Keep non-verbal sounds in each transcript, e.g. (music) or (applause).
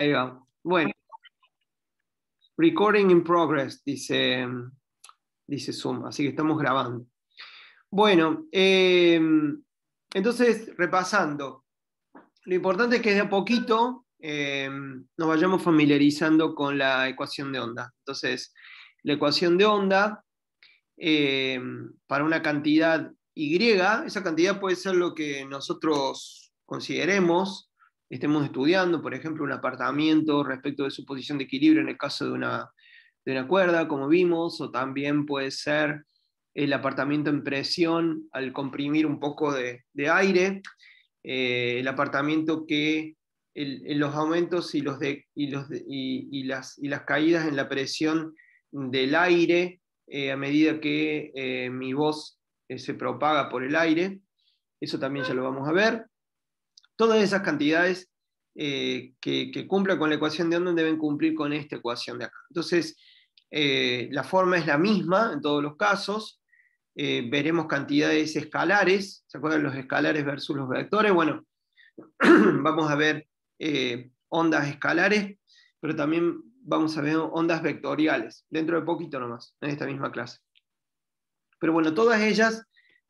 Ahí va. Bueno. Recording in progress, dice, dice Zoom, así que estamos grabando. Bueno, em, entonces, repasando, lo importante es que de a poquito em, nos vayamos familiarizando con la ecuación de onda. Entonces, la ecuación de onda em, para una cantidad y, esa cantidad puede ser lo que nosotros consideremos, estemos estudiando, por ejemplo, un apartamiento respecto de su posición de equilibrio en el caso de una, cuerda, como vimos, o también puede ser el apartamiento en presión al comprimir un poco de, aire, eh, el apartamiento que en los aumentos y, los y, las, caídas en la presión del aire eh, a medida que eh, mi voz se propaga por el aire, eso también ya lo vamos a ver. Todas esas cantidades eh, que, cumplan con la ecuación de onda deben cumplir con esta ecuación de acá. Entonces, eh, la forma es la misma en todos los casos. Eh, veremos cantidades escalares. ¿Se acuerdan los escalares versus los vectores? Bueno, (clears throat) vamos a ver ondas escalares, pero también vamos a ver ondas vectoriales, dentro de poquito nomás, en esta misma clase. Pero bueno, todas ellas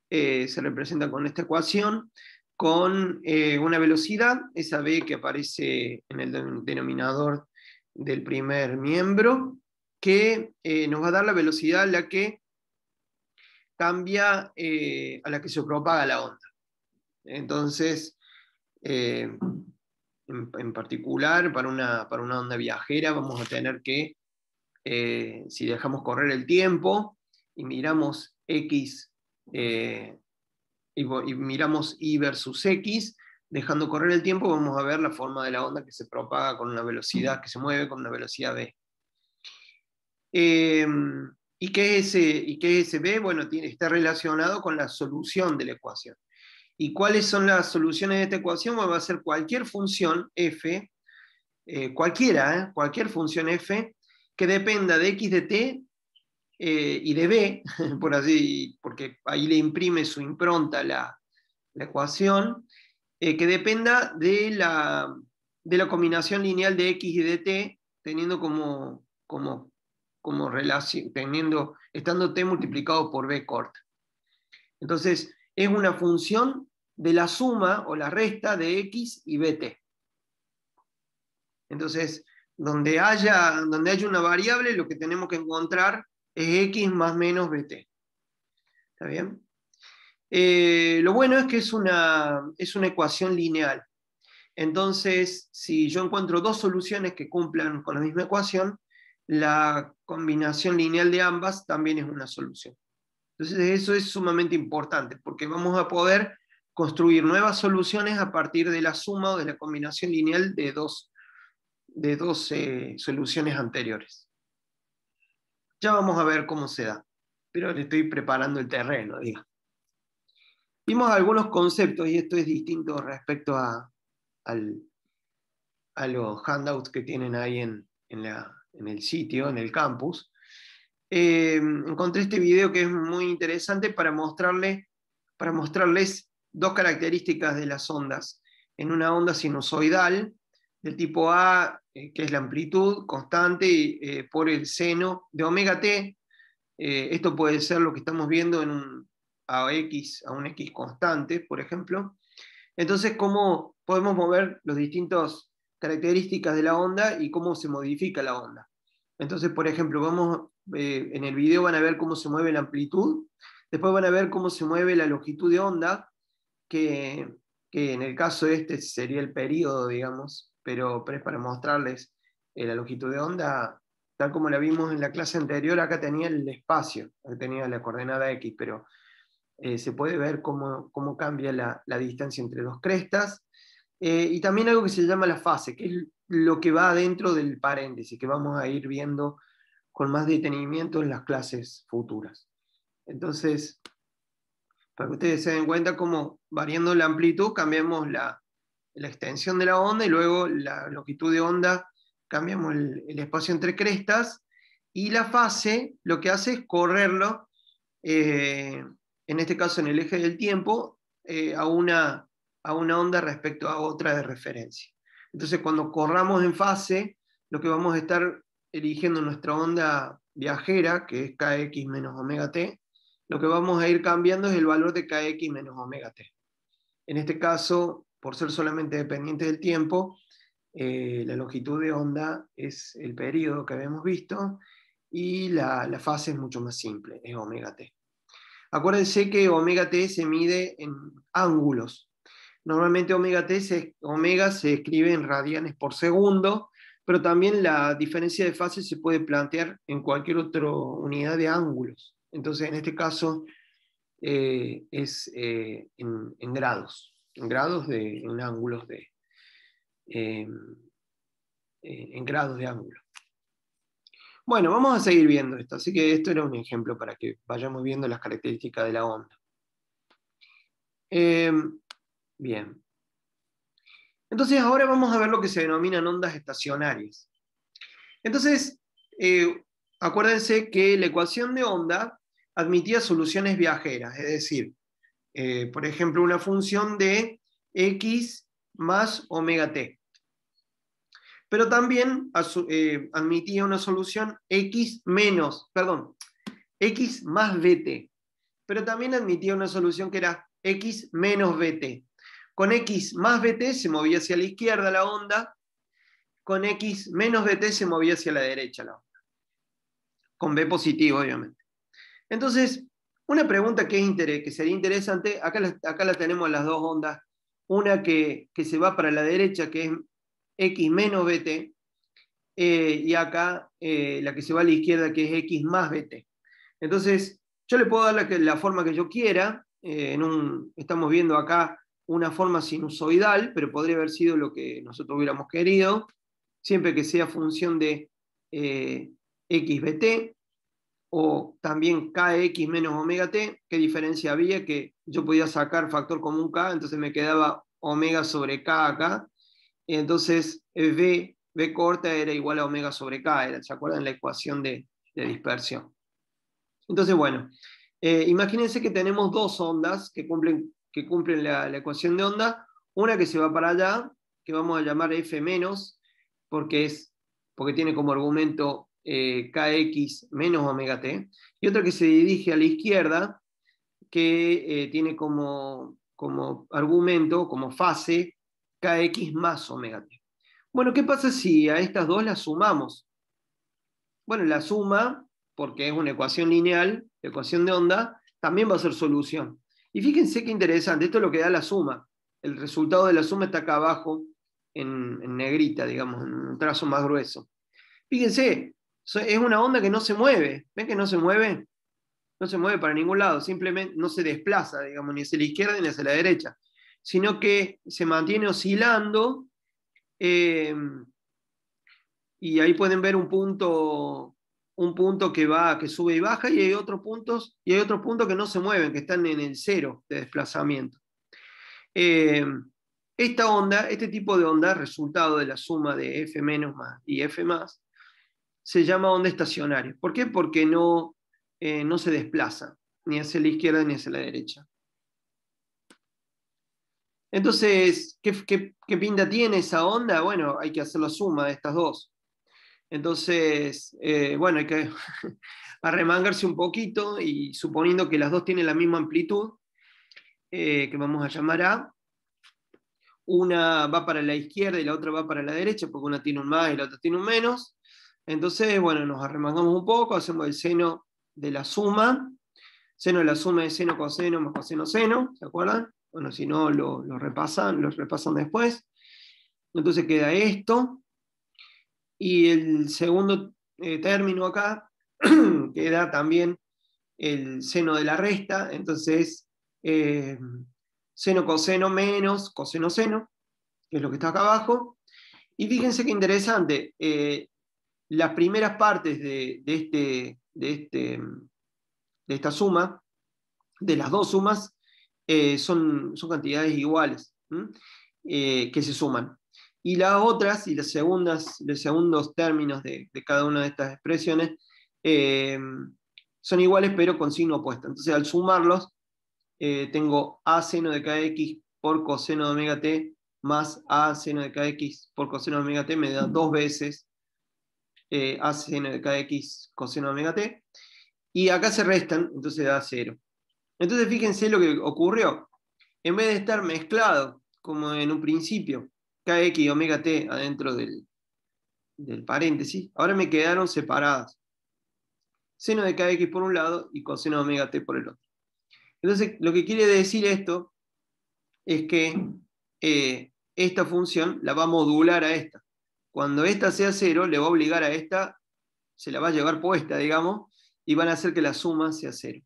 se representan con esta ecuación con eh, una velocidad, esa B que aparece en el denominador del primer miembro, que eh, nos va a dar la velocidad a la que cambia, eh, a la que se propaga la onda. Entonces, en, particular, para una, para una onda viajera vamos a tener que, si dejamos correr el tiempo y miramos X y, miramos Y versus X, dejando correr el tiempo, vamos a ver la forma de la onda que se propaga con una velocidad, que se mueve con una velocidad B. Em, ¿y, qué es, eh, ¿Y qué es B? Bueno, tiene, está relacionado con la solución de la ecuación. ¿Y cuáles son las soluciones de esta ecuación? va a ser cualquier función f, eh, cualquiera, eh, cualquier función f, que dependa de x de t eh, y de B, (laughs) por así, porque ahí le imprime su impronta la, la ecuación, eh, que dependa de la, combinación lineal de X y de T, teniendo como, como, como relación, teniendo, estando T multiplicado por B corta. Entonces, es una función de la suma o la resta de X y BT. Entonces, donde haya, donde haya una variable, lo que tenemos que encontrar es X más menos BT. ¿Está bien? Eh, lo bueno es que es una, es una ecuación lineal. Entonces, si yo encuentro dos soluciones que cumplan con la misma ecuación, la combinación lineal de ambas también es una solución. Entonces, eso es sumamente importante porque vamos a poder construir nuevas soluciones a partir de la suma o de la combinación lineal de dos, de dos eh, soluciones anteriores. Ya vamos a ver cómo se da, pero le estoy preparando el terreno, Vimos algunos conceptos, y esto es distinto respecto a, los handouts que tienen ahí en, en, el sitio, en el campus. Eh, encontré este video que es muy interesante para, mostrarle, para mostrarles dos características de las ondas. En una onda sinusoidal, del tipo A, eh, que es la amplitud constante eh, por el seno de omega t. Eh, esto puede ser lo que estamos viendo en un a x, a un x constante, por ejemplo. Entonces, cómo podemos mover las distintas características de la onda y cómo se modifica la onda. Entonces, por ejemplo, vamos, en el video van a ver cómo se mueve la amplitud, después van a ver cómo se mueve la longitud de onda, que, que en el caso este sería el periodo, digamos, pero, es para mostrarles eh, la longitud de onda, tal como la vimos en la clase anterior, acá tenía el espacio, tenía la coordenada X, pero eh, se puede ver cómo, cómo cambia la, la, distancia entre dos crestas, eh, y también algo que se llama la fase, que es lo que va dentro del paréntesis, que vamos a ir viendo con más detenimiento en las clases futuras. Entonces, para que ustedes se den cuenta cómo variando la amplitud cambiamos la, la extensión de la onda y luego la longitud de onda, cambiamos el, espacio entre crestas y la fase lo que hace es correrlo, eh, en este caso en el eje del tiempo, eh, a, una, a una onda respecto a otra de referencia. Entonces cuando corramos en fase, lo que vamos a estar eligiendo nuestra onda viajera, que es kx menos omega t, lo que vamos a ir cambiando es el valor de kx menos omega t. En este caso, por ser solamente dependiente del tiempo, eh, la longitud de onda es el periodo que habíamos visto y la, fase es mucho más simple, es omega t. Acuérdense que omega t se mide en ángulos. Normalmente omega t se, escribe en radianes por segundo, pero también la diferencia de fase se puede plantear en cualquier otra unidad de ángulos. Entonces, en este caso, eh, es eh, en grados en grados de, ángulos de, eh, eh, en grados de ángulo. Bueno, vamos a seguir viendo esto, así que esto era un ejemplo para que vayamos viendo las características de la onda. Eh, bien. Entonces ahora vamos a ver lo que se denominan ondas estacionarias. Entonces, acuérdense que la ecuación de onda admitía soluciones viajeras, es decir, eh, por ejemplo, una función de x más omega t. Pero también eh, admitía una solución x menos, perdón, x más bt. Pero también admitía una solución que era x menos bt. Con x más bt se movía hacia la izquierda la onda, con x menos bt se movía hacia la derecha la onda. Con b positivo, obviamente. Entonces, una pregunta que, es que sería interesante, acá la, acá la tenemos las dos ondas, una que, se va para la derecha, que es x menos bt, eh, y acá eh, la que se va a la izquierda, que es x más bt. Entonces, yo le puedo dar la, la forma que yo quiera, eh, estamos viendo acá una forma sinusoidal, pero podría haber sido lo que nosotros hubiéramos querido, siempre que sea función de eh, xbt o también KX menos omega t, qué diferencia había, que yo podía sacar factor común K, entonces me quedaba omega sobre K acá, entonces eh, B, B corta era igual a omega sobre K, ¿se acuerdan? La ecuación de, dispersión. Entonces, bueno, eh, imagínense que tenemos dos ondas que cumplen, que cumplen la, ecuación de onda, una que se va para allá, que vamos a llamar F-, porque, porque tiene como argumento eh, KX menos omega T, y otra que se dirige a la izquierda, que eh, tiene como, como argumento, como fase, KX más omega T. Bueno, ¿qué pasa si a estas dos las sumamos? Bueno, la suma, porque es una ecuación lineal, ecuación de onda, también va a ser solución. Y fíjense qué interesante, esto es lo que da la suma. El resultado de la suma está acá abajo, en negrita, digamos, en un trazo más grueso. Fíjense, es una onda que no se mueve. ¿Ven que no se mueve? No se mueve para ningún lado, simplemente no se desplaza, digamos, ni hacia la izquierda ni hacia la derecha, sino que se mantiene oscilando. Em, y ahí pueden ver un punto, un punto que va, que sube y baja, y hay otros puntos, y hay otros puntos que no se mueven, que están en el cero de desplazamiento. Em, esta onda, este tipo de onda, resultado de la suma de F menos más y F más, se llama onda estacionaria. ¿Por qué? Porque no, eh, no se desplaza ni hacia la izquierda ni hacia la derecha. Entonces, ¿qué, pinta tiene esa onda? Bueno, hay que hacer la suma de estas dos. Entonces, eh, bueno, hay que (laughs) arremangarse un poquito y suponiendo que las dos tienen la misma amplitud, eh, que vamos a llamar A, una va para la izquierda y la otra va para la derecha, porque una tiene un más y la otra tiene un menos, entonces, bueno, nos arremangamos un poco, hacemos el seno de la suma. Seno de la suma es seno coseno más coseno seno, ¿se acuerdan? Bueno, si no, lo, repasan, lo repasan después. Entonces queda esto. Y el segundo eh, término acá (clears throat) queda también el seno de la resta, entonces eh, seno coseno menos coseno seno, que es lo que está acá abajo. Y fíjense qué interesante, eh, las primeras partes de, este, este, de esta suma, de las dos sumas, eh, son, son, cantidades iguales eh, que se suman. Y las otras y las segundas, los segundos términos de, cada una de estas expresiones eh, son iguales pero con signo opuesto. Entonces al sumarlos tengo a seno de kx por coseno de omega t más a seno de kx por coseno de omega t me da dos veces a seno de kx coseno de omega t, y acá se restan, entonces da cero. Entonces fíjense lo que ocurrió. En vez de estar mezclado, como en un principio, kx y omega t adentro del, paréntesis, ahora me quedaron separadas. Seno de kx por un lado y coseno de omega t por el otro. Entonces, lo que quiere decir esto es que eh, esta función la va a modular a esta. Cuando esta sea cero, le va a obligar a esta, se la va a llevar puesta, digamos, y van a hacer que la suma sea cero.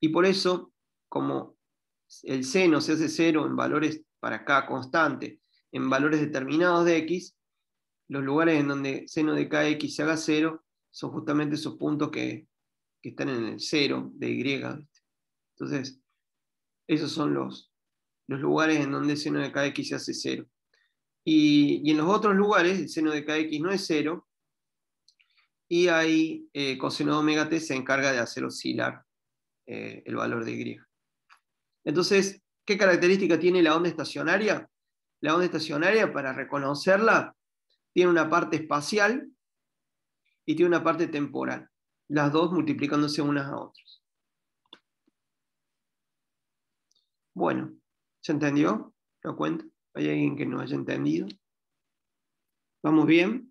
Y por eso, como el seno se hace cero en valores para cada constante, en valores determinados de x, los lugares en donde seno de kx se haga cero son justamente esos puntos que, están en el cero de y. Entonces, esos son los, los lugares en donde seno de kx se hace cero. Y, en los otros lugares el seno de kx no es cero, y ahí eh, coseno de omega t se encarga de hacer oscilar eh, el valor de y. Entonces, ¿qué característica tiene la onda estacionaria? La onda estacionaria, para reconocerla, tiene una parte espacial y tiene una parte temporal, las dos multiplicándose unas a otras. Bueno, ¿se entendió? ¿Lo cuento? ¿Hay alguien que no haya entendido? ¿Vamos bien?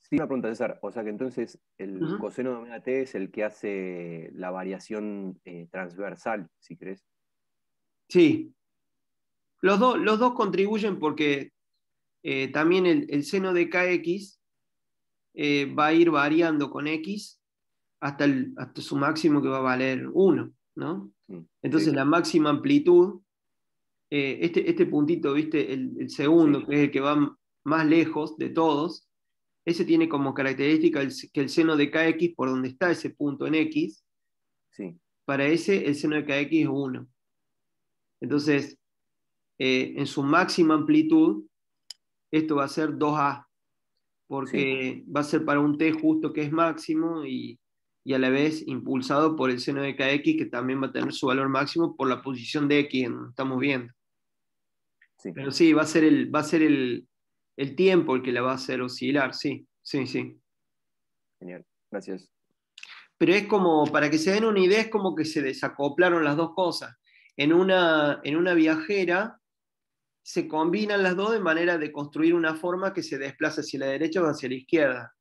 Sí, una pregunta, César. O sea que entonces el coseno de omega t es el que hace la variación eh, transversal, si crees. Sí. Los, los dos contribuyen porque eh, también el, seno de kx eh, va a ir variando con x hasta, su máximo que va a valer 1, ¿no? Mm, entonces la máxima amplitud eh, este, este puntito, viste, el, segundo, que es el que va más lejos de todos, ese tiene como característica que el seno de kx por donde está ese punto en x, para ese el seno de kx es 1. Entonces, eh, en su máxima amplitud, esto va a ser 2a, porque va a ser para un t justo que es máximo y y a la vez impulsado por el seno de kx que también va a tener su valor máximo por la posición de x estamos viendo. Pero sí, va a ser, el, va a ser el, tiempo el que la va a hacer oscilar, sí, sí, sí. Genial, gracias. Pero es como, para que se den una idea, es como que se desacoplaron las dos cosas. En una, en una viajera se combinan las dos de manera de construir una forma que se desplaza hacia la derecha o hacia la izquierda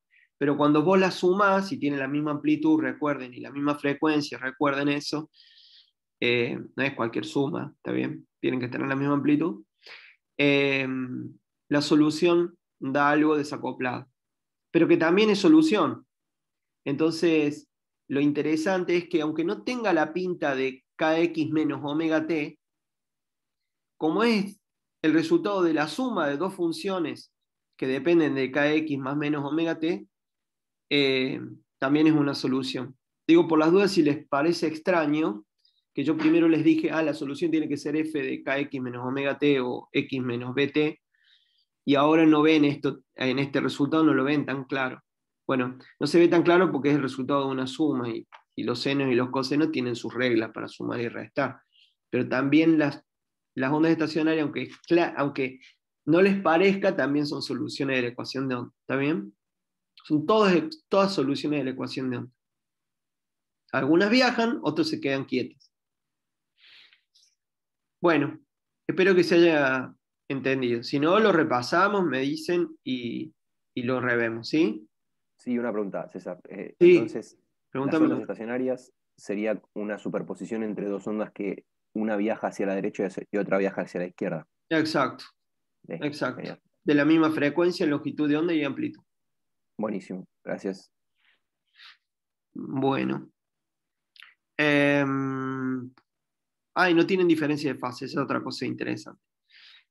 pero cuando vos la sumás y tiene la misma amplitud, recuerden, y la misma frecuencia, recuerden eso, eh, no es cualquier suma, ¿está bien? Tienen que tener la misma amplitud. Eh, la solución da algo desacoplado, pero que también es solución. Entonces, lo interesante es que aunque no tenga la pinta de kx menos omega t, como es el resultado de la suma de dos funciones que dependen de kx más menos omega t, eh, también es una solución. Digo, por las dudas, si les parece extraño, que yo primero les dije, ah, la solución tiene que ser f de kx menos omega t o x menos bt, y ahora no ven esto, en este resultado no lo ven tan claro. Bueno, no se ve tan claro porque es el resultado de una suma y, los senos y los cosenos tienen sus reglas para sumar y restar. Pero también las, las ondas estacionarias, aunque, aunque no les parezca, también son soluciones de la ecuación de onda. ¿Está bien? Son todas, todas soluciones de la ecuación de onda. Algunas viajan, otras se quedan quietas. Bueno, espero que se haya entendido. Si no, lo repasamos, me dicen y, lo revemos, ¿sí? Sí, una pregunta, César. Eh, entonces, las ondas estacionarias sería una superposición entre dos ondas que una viaja hacia la derecha y otra viaja hacia la izquierda. Exacto. Exacto. De la misma frecuencia, longitud de onda y amplitud. Buenísimo, gracias. Bueno. Em, ay, no tienen diferencia de fase, esa es otra cosa interesante.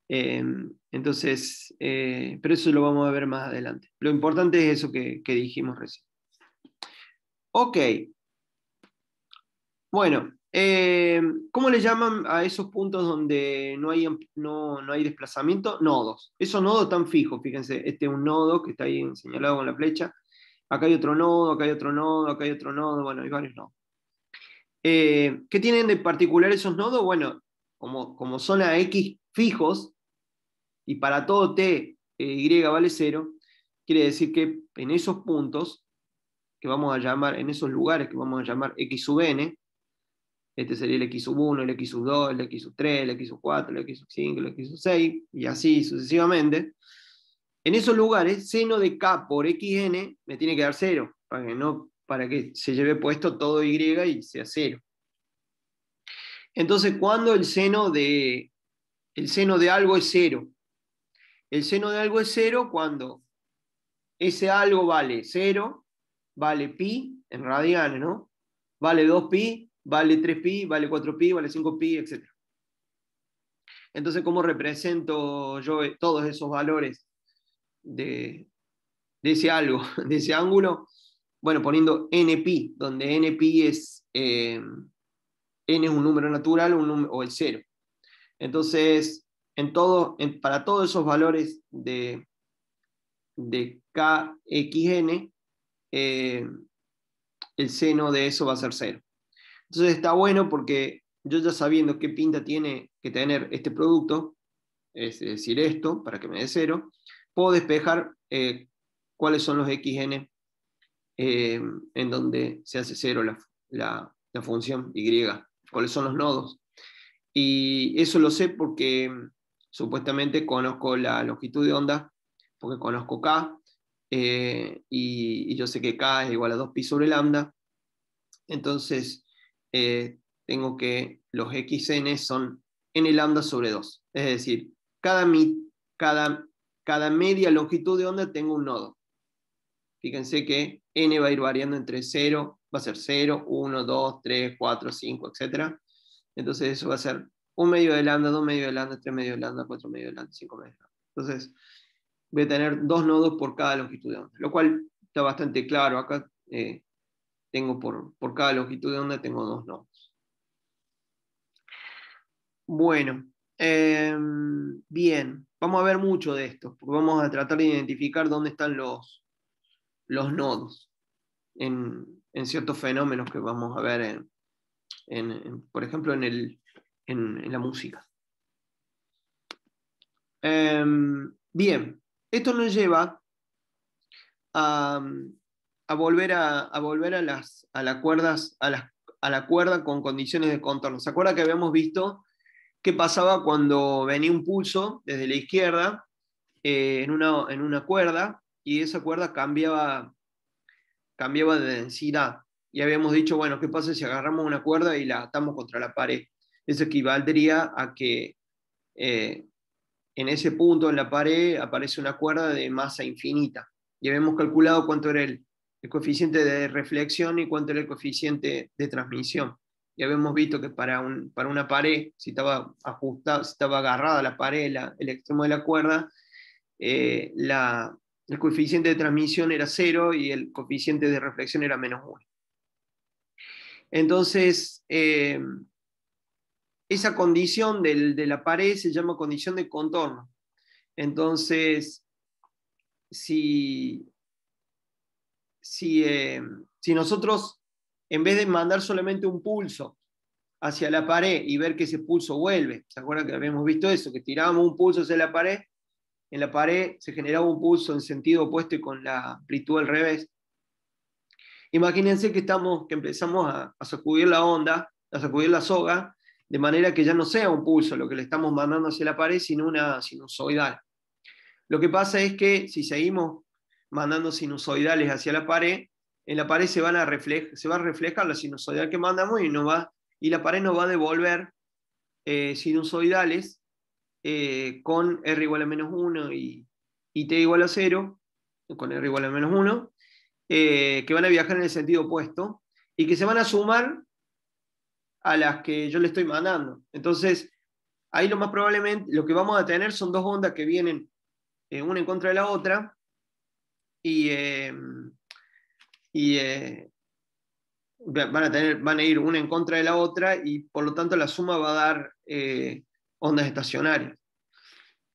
Em, entonces, eh, pero eso lo vamos a ver más adelante. Lo importante es eso que, que dijimos recién. Ok. Bueno, eh, ¿Cómo le llaman a esos puntos donde no hay, no, hay desplazamiento? Nodos. Esos nodos están fijos, fíjense, este es un nodo que está ahí señalado con la flecha. Acá hay otro nodo, acá hay otro nodo, acá hay otro nodo, bueno, hay varios nodos. Eh, ¿Qué tienen de particular esos nodos? Bueno, como, como son a X fijos, y para todo T, eh, Y vale cero, quiere decir que en esos puntos que vamos a llamar, en esos lugares que vamos a llamar X sub n, este sería el x 1 el x 2 el x 3 el x 4 el x 5 el x 6 y así sucesivamente. En esos lugares, seno de K por XN me tiene que dar 0, para que, no, para que se lleve puesto todo Y y sea 0. Entonces, ¿cuándo el seno de, el seno de algo es 0, el seno de algo es 0 cuando ese algo vale 0, vale pi en radianes, ¿no? Vale 2pi vale 3pi, vale 4pi, vale 5pi, etc. Entonces, ¿cómo represento yo todos esos valores de, ese algo, (laughs) de ese ángulo? Bueno, poniendo npi, donde npi es, eh, n es un número natural o el cero. Entonces, en para todos esos valores de, de kxn, eh, el seno de eso va a ser cero. Entonces está bueno porque yo ya sabiendo qué pinta tiene que tener este producto, es decir, esto, para que me dé cero, puedo despejar eh, cuáles son los XN eh, en donde se hace cero la, función Y, cuáles son los nodos. Y eso lo sé porque supuestamente conozco la longitud de onda, porque conozco K, eh, y, yo sé que K es igual a 2pi sobre lambda. Entonces, eh, tengo que los xn son n lambda sobre 2. Es decir, cada, mi, cada, cada media longitud de onda tengo un nodo. Fíjense que n va a ir variando entre 0, va a ser 0, 1, 2, 3, 4, 5, etc. Entonces eso va a ser un medio de lambda, 2 medios de lambda, 3 medios de lambda, 4 medios de lambda, 5 medios de lambda. Entonces voy a tener dos nodos por cada longitud de onda, lo cual está bastante claro. Acá eh, tengo por, cada longitud de onda, tengo dos nodos. Bueno, em, bien, vamos a ver mucho de esto, porque vamos a tratar de identificar dónde están los, los nodos en, ciertos fenómenos que vamos a ver, por ejemplo, en, la música. Em, bien, esto nos lleva a, a volver a, volver a las, las cuerdas, a la cuerda con condiciones de contorno. ¿Se acuerda que habíamos visto qué pasaba cuando venía un pulso desde la izquierda eh, en, una, en una cuerda y esa cuerda cambiaba, cambiaba de densidad? Y habíamos dicho, bueno, ¿qué pasa si agarramos una cuerda y la atamos contra la pared? Eso equivaldría a que eh, en ese punto, en la pared, aparece una cuerda de masa infinita. Y habíamos calculado cuánto era el, el coeficiente de reflexión y cuánto era el coeficiente de transmisión. Ya habíamos visto que para, un, para una pared, si estaba ajustada, si estaba agarrada la pared, el extremo de la cuerda, eh, el coeficiente de transmisión era cero y el coeficiente de reflexión era menos uno. Entonces, eh, esa condición de la pared se llama condición de contorno. Entonces, si si, eh, si nosotros, en vez de mandar solamente un pulso hacia la pared y ver que ese pulso vuelve, ¿se acuerdan que habíamos visto eso? Que tirábamos un pulso hacia la pared, en la pared se generaba un pulso en sentido opuesto y con la amplitud al revés. Imagínense que, estamos, que empezamos a, a sacudir la onda, a sacudir la soga, de manera que ya no sea un pulso lo que le estamos mandando hacia la pared, sino una sinusoidal. Lo que pasa es que si seguimos mandando sinusoidales hacia la pared, en la pared se, van a se va a reflejar la sinusoidal que mandamos y, no va, y la pared nos va a devolver eh, sinusoidales eh, con R igual a menos 1 y, T igual a 0, con R igual a menos 1, eh, que van a viajar en el sentido opuesto y que se van a sumar a las que yo le estoy mandando. Entonces, ahí lo más probablemente, lo que vamos a tener son dos ondas que vienen una en contra de la otra, y, em, eh, van, a ir una en contra de la otra y por lo tanto la suma va a dar eh, ondas estacionarias.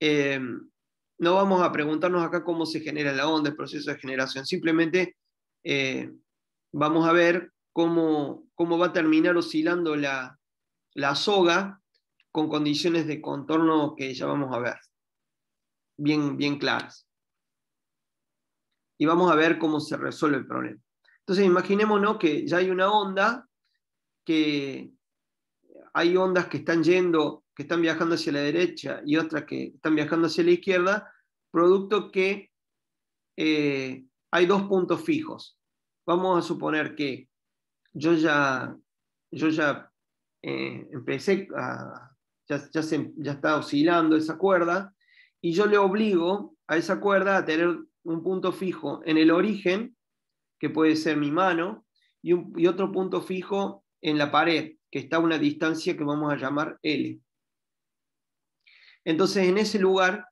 Em, no vamos a preguntarnos acá cómo se genera la onda, el proceso de generación, simplemente eh, vamos a ver cómo, cómo va a terminar oscilando la, soga con condiciones de contorno que ya vamos a ver, bien, bien claras y vamos a ver cómo se resuelve el problema. Entonces, imaginémonos que ya hay una onda, que hay ondas que están yendo, que están viajando hacia la derecha y otras que están viajando hacia la izquierda, producto que eh, hay dos puntos fijos. Vamos a suponer que yo ya, yo ya eh, empecé ya, ya está oscilando esa cuerda y yo le obligo a esa cuerda a tener un punto fijo en el origen, que puede ser mi mano, y, otro punto fijo en la pared, que está a una distancia que vamos a llamar L. Entonces, en ese lugar,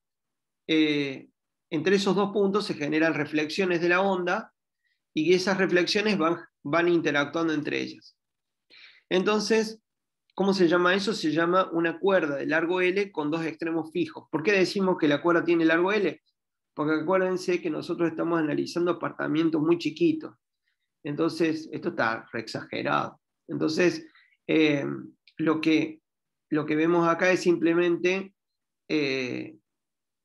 eh, entre esos dos puntos se generan reflexiones de la onda y esas reflexiones van, van interactuando entre ellas. Entonces, ¿cómo se llama eso? Se llama una cuerda de largo L con dos extremos fijos. ¿Por qué decimos que la cuerda tiene largo L? porque acuérdense que nosotros estamos analizando apartamentos muy chiquitos. Entonces, esto está re exagerado. Entonces, eh, lo, que, lo que vemos acá es simplemente, eh,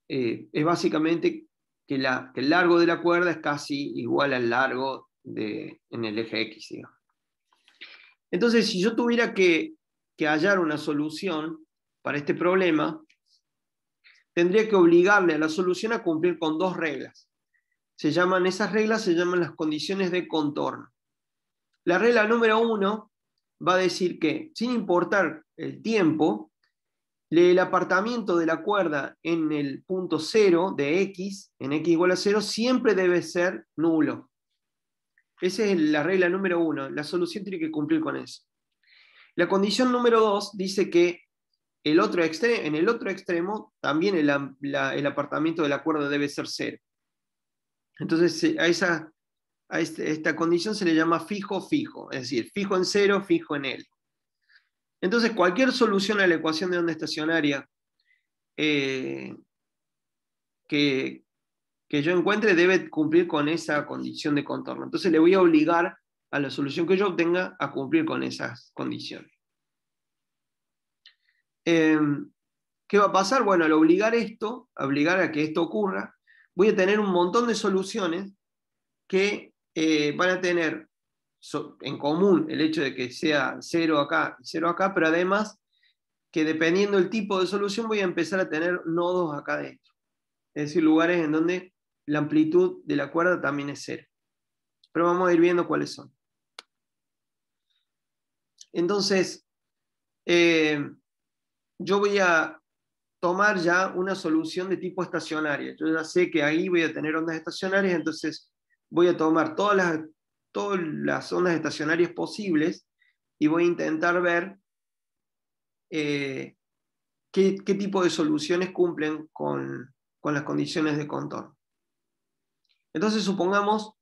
eh, es básicamente que, el largo de la cuerda es casi igual al largo de, en el eje X. Entonces, si yo tuviera que, que hallar una solución para este problema, tendría que obligarle a la solución a cumplir con dos reglas. Se llaman, esas reglas se llaman las condiciones de contorno. La regla número uno va a decir que, sin importar el tiempo, el apartamiento de la cuerda en el punto cero de x, en x igual a cero, siempre debe ser nulo. Esa es la regla número uno. La solución tiene que cumplir con eso. La condición número dos dice que otro en el otro extremo también el, apartamento del apartamiento debe ser cero. Entonces eh, a, esa, este, esta condición se le llama fijo-fijo, es decir, fijo en cero, fijo en L. Entonces cualquier solución a la ecuación de onda estacionaria eh, que, que yo encuentre debe cumplir con esa condición de contorno. Entonces le voy a obligar a la solución que yo obtenga a cumplir con esas condiciones. Em, ¿qué va a pasar? Bueno, al obligar esto, obligar a que esto ocurra, voy a tener un montón de soluciones que eh, van a tener en común el hecho de que sea cero acá y cero acá, pero además que dependiendo del tipo de solución voy a empezar a tener nodos acá dentro. Es decir, lugares en donde la amplitud de la cuerda también es cero. Pero vamos a ir viendo cuáles son. Entonces, eh, yo voy a tomar ya una solución de tipo estacionaria. Yo ya sé que ahí voy a tener ondas estacionarias, entonces voy a tomar todas las, todas las ondas estacionarias posibles y voy a intentar ver eh, qué, tipo de soluciones cumplen con, las condiciones de contorno. Entonces supongamos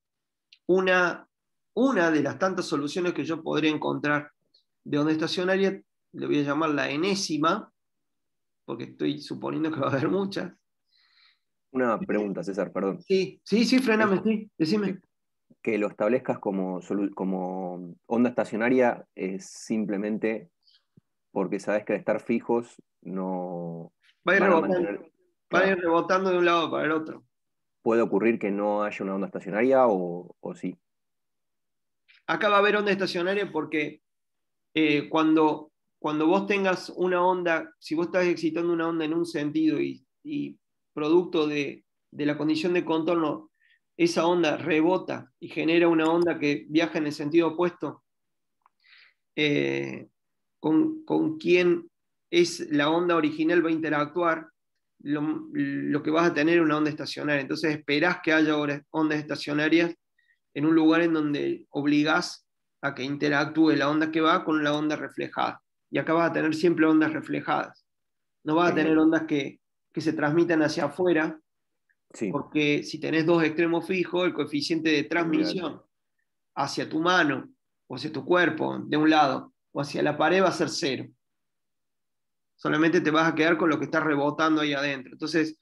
una, una de las tantas soluciones que yo podría encontrar de onda estacionaria le voy a llamar la enésima, porque estoy suponiendo que va a haber muchas. Una pregunta, César, perdón. Sí, sí, sí, frename, sí, decime. Que lo establezcas como, como onda estacionaria es simplemente porque sabes que al estar fijos no. Va a ir, rebotando, de un lado para el otro. ¿Puede ocurrir que no haya una onda estacionaria o, sí? Acá va a haber onda estacionaria porque eh, cuando cuando vos tengas una onda, si vos estás excitando una onda en un sentido y, producto de, la condición de contorno, esa onda rebota y genera una onda que viaja en el sentido opuesto, eh, con, con quien es la onda original va a interactuar, lo, lo, que vas a tener es una onda estacionaria. Entonces esperás que haya ondas estacionarias en un lugar en donde obligás a que interactúe la onda que va con la onda reflejada y acá vas a tener siempre ondas reflejadas. No vas a tener ondas que, se transmitan hacia afuera, porque si tenés dos extremos fijos, el coeficiente de transmisión hacia tu mano o hacia tu cuerpo de un lado o hacia la pared va a ser cero. Solamente te vas a quedar con lo que está rebotando ahí adentro. Entonces,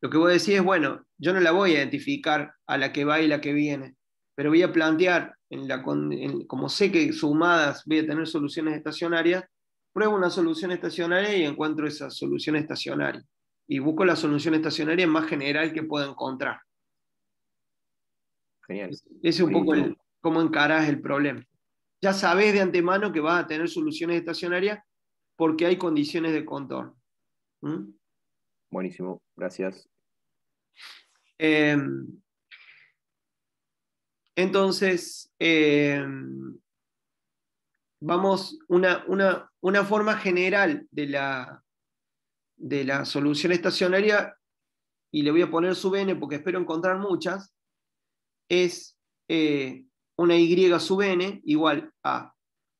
lo que voy a decir es, bueno, yo no la voy a identificar a la que va y la que viene, pero voy a plantear, en la, como sé que sumadas voy a tener soluciones estacionarias, pruebo una solución estacionaria y encuentro esa solución estacionaria. Y busco la solución estacionaria más general que pueda encontrar. Genial. Ese es un poco cómo encarás el problema. Ya sabes de antemano que vas a tener soluciones estacionarias porque hay condiciones de contorno. ¿Mm? Buenísimo, gracias. Em, entonces, em, vamos, una, una, forma general de la, de la solución estacionaria, y le voy a poner sub n porque espero encontrar muchas, es eh, una y sub n igual a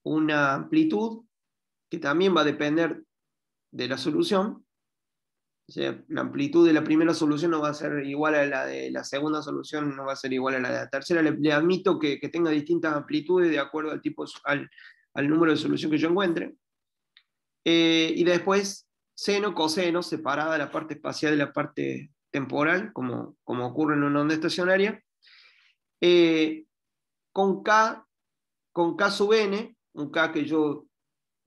una amplitud, que también va a depender de la solución. O sea, la amplitud de la primera solución no va a ser igual a la de la segunda solución, no va a ser igual a la de la tercera. Le, admito que, tenga distintas amplitudes de acuerdo al tipo, al número de solución que yo encuentre. Eh, y después, seno, coseno, separada la parte espacial de la parte temporal, como, ocurre en una onda estacionaria. Eh, con K, con K sub n, un K que yo,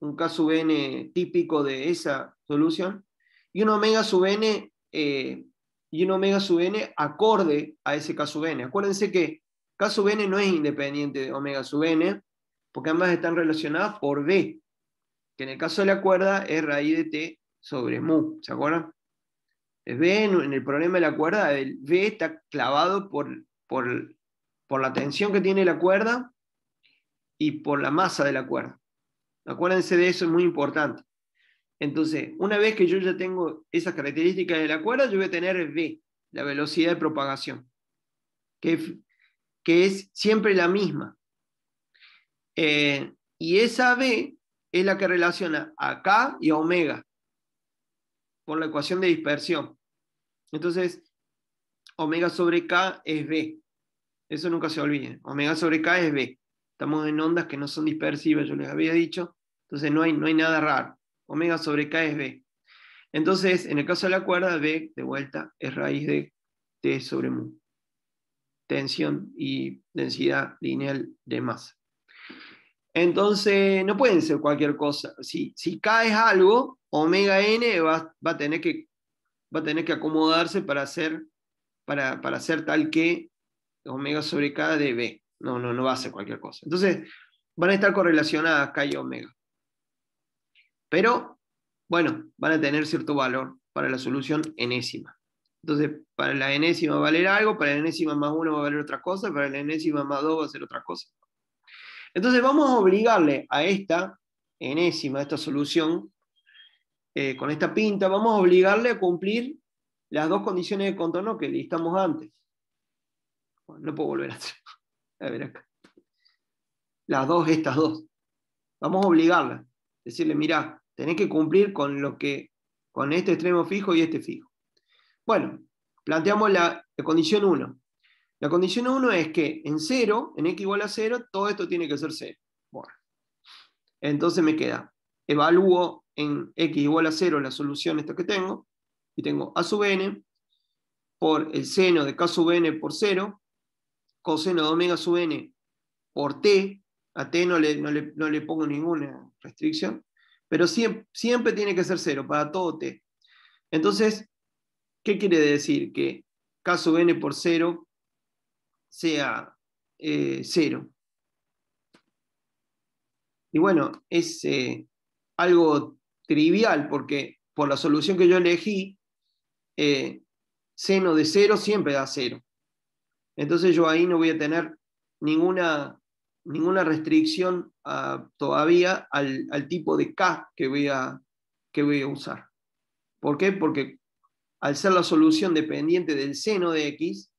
un K sub n típico de esa solución, y un omega sub n, eh, y un omega sub n acorde a ese K sub n. Acuérdense que K sub n no es independiente de omega sub n, porque ambas están relacionadas por B, que en el caso de la cuerda es raíz de T sobre mu, ¿se acuerdan? Es en, el problema de la cuerda, el B está clavado por, la tensión que tiene la cuerda y por la masa de la cuerda. Acuérdense de eso, es muy importante. Entonces, una vez que yo ya tengo esas características de la cuerda, yo voy a tener V, la velocidad de propagación, que, que es siempre la misma. Eh, y esa B es la que relaciona a K y a omega por la ecuación de dispersión. Entonces, omega sobre K es B. Eso nunca se olvide. Omega sobre K es B. Estamos en ondas que no son dispersivas, yo les había dicho. Entonces no hay, no hay nada raro. Omega sobre K es B. Entonces, en el caso de la cuerda, B, de vuelta, es raíz de T sobre mu. Tensión y densidad lineal de masa. Entonces, no pueden ser cualquier cosa. Si, si caes algo, omega n va, a tener que, va a tener que acomodarse para hacer, para, hacer tal que omega sobre k de b. No, no, no va a ser cualquier cosa. Entonces, van a estar correlacionadas k y omega. Pero, bueno, van a tener cierto valor para la solución enésima. Entonces, para la enésima va a valer algo, para la enésima más 1 va a valer otra cosa, para la enésima más 2 va a ser otra cosa. Entonces vamos a obligarle a esta enésima, a esta solución, eh, con esta pinta, vamos a obligarle a cumplir las dos condiciones de contorno que listamos antes. no puedo volver A ver acá. Las dos, estas dos. Vamos a obligarla. Decirle, mirá, tenés que cumplir con lo que, con este extremo fijo y este fijo. Bueno, planteamos la condición 1. La condición 1 es que en 0, en x igual a 0, todo esto tiene que ser 0. Bueno, entonces me queda, evalúo en x igual a 0 la solución esto que tengo, y tengo a sub n por el seno de k sub n por 0, coseno de omega sub n por t, a t no le, no le, pongo ninguna restricción, pero siempre, siempre tiene que ser 0 para todo t. Entonces, ¿qué quiere decir? Que k sub n por 0 sea eh, cero. Y bueno, es eh, algo trivial porque por la solución que yo elegí, eh, seno de cero siempre da cero. Entonces yo ahí no voy a tener ninguna, ninguna restricción ah, todavía al, tipo de K que voy, a, que voy a usar. ¿Por qué? Porque al ser la solución dependiente del seno de X,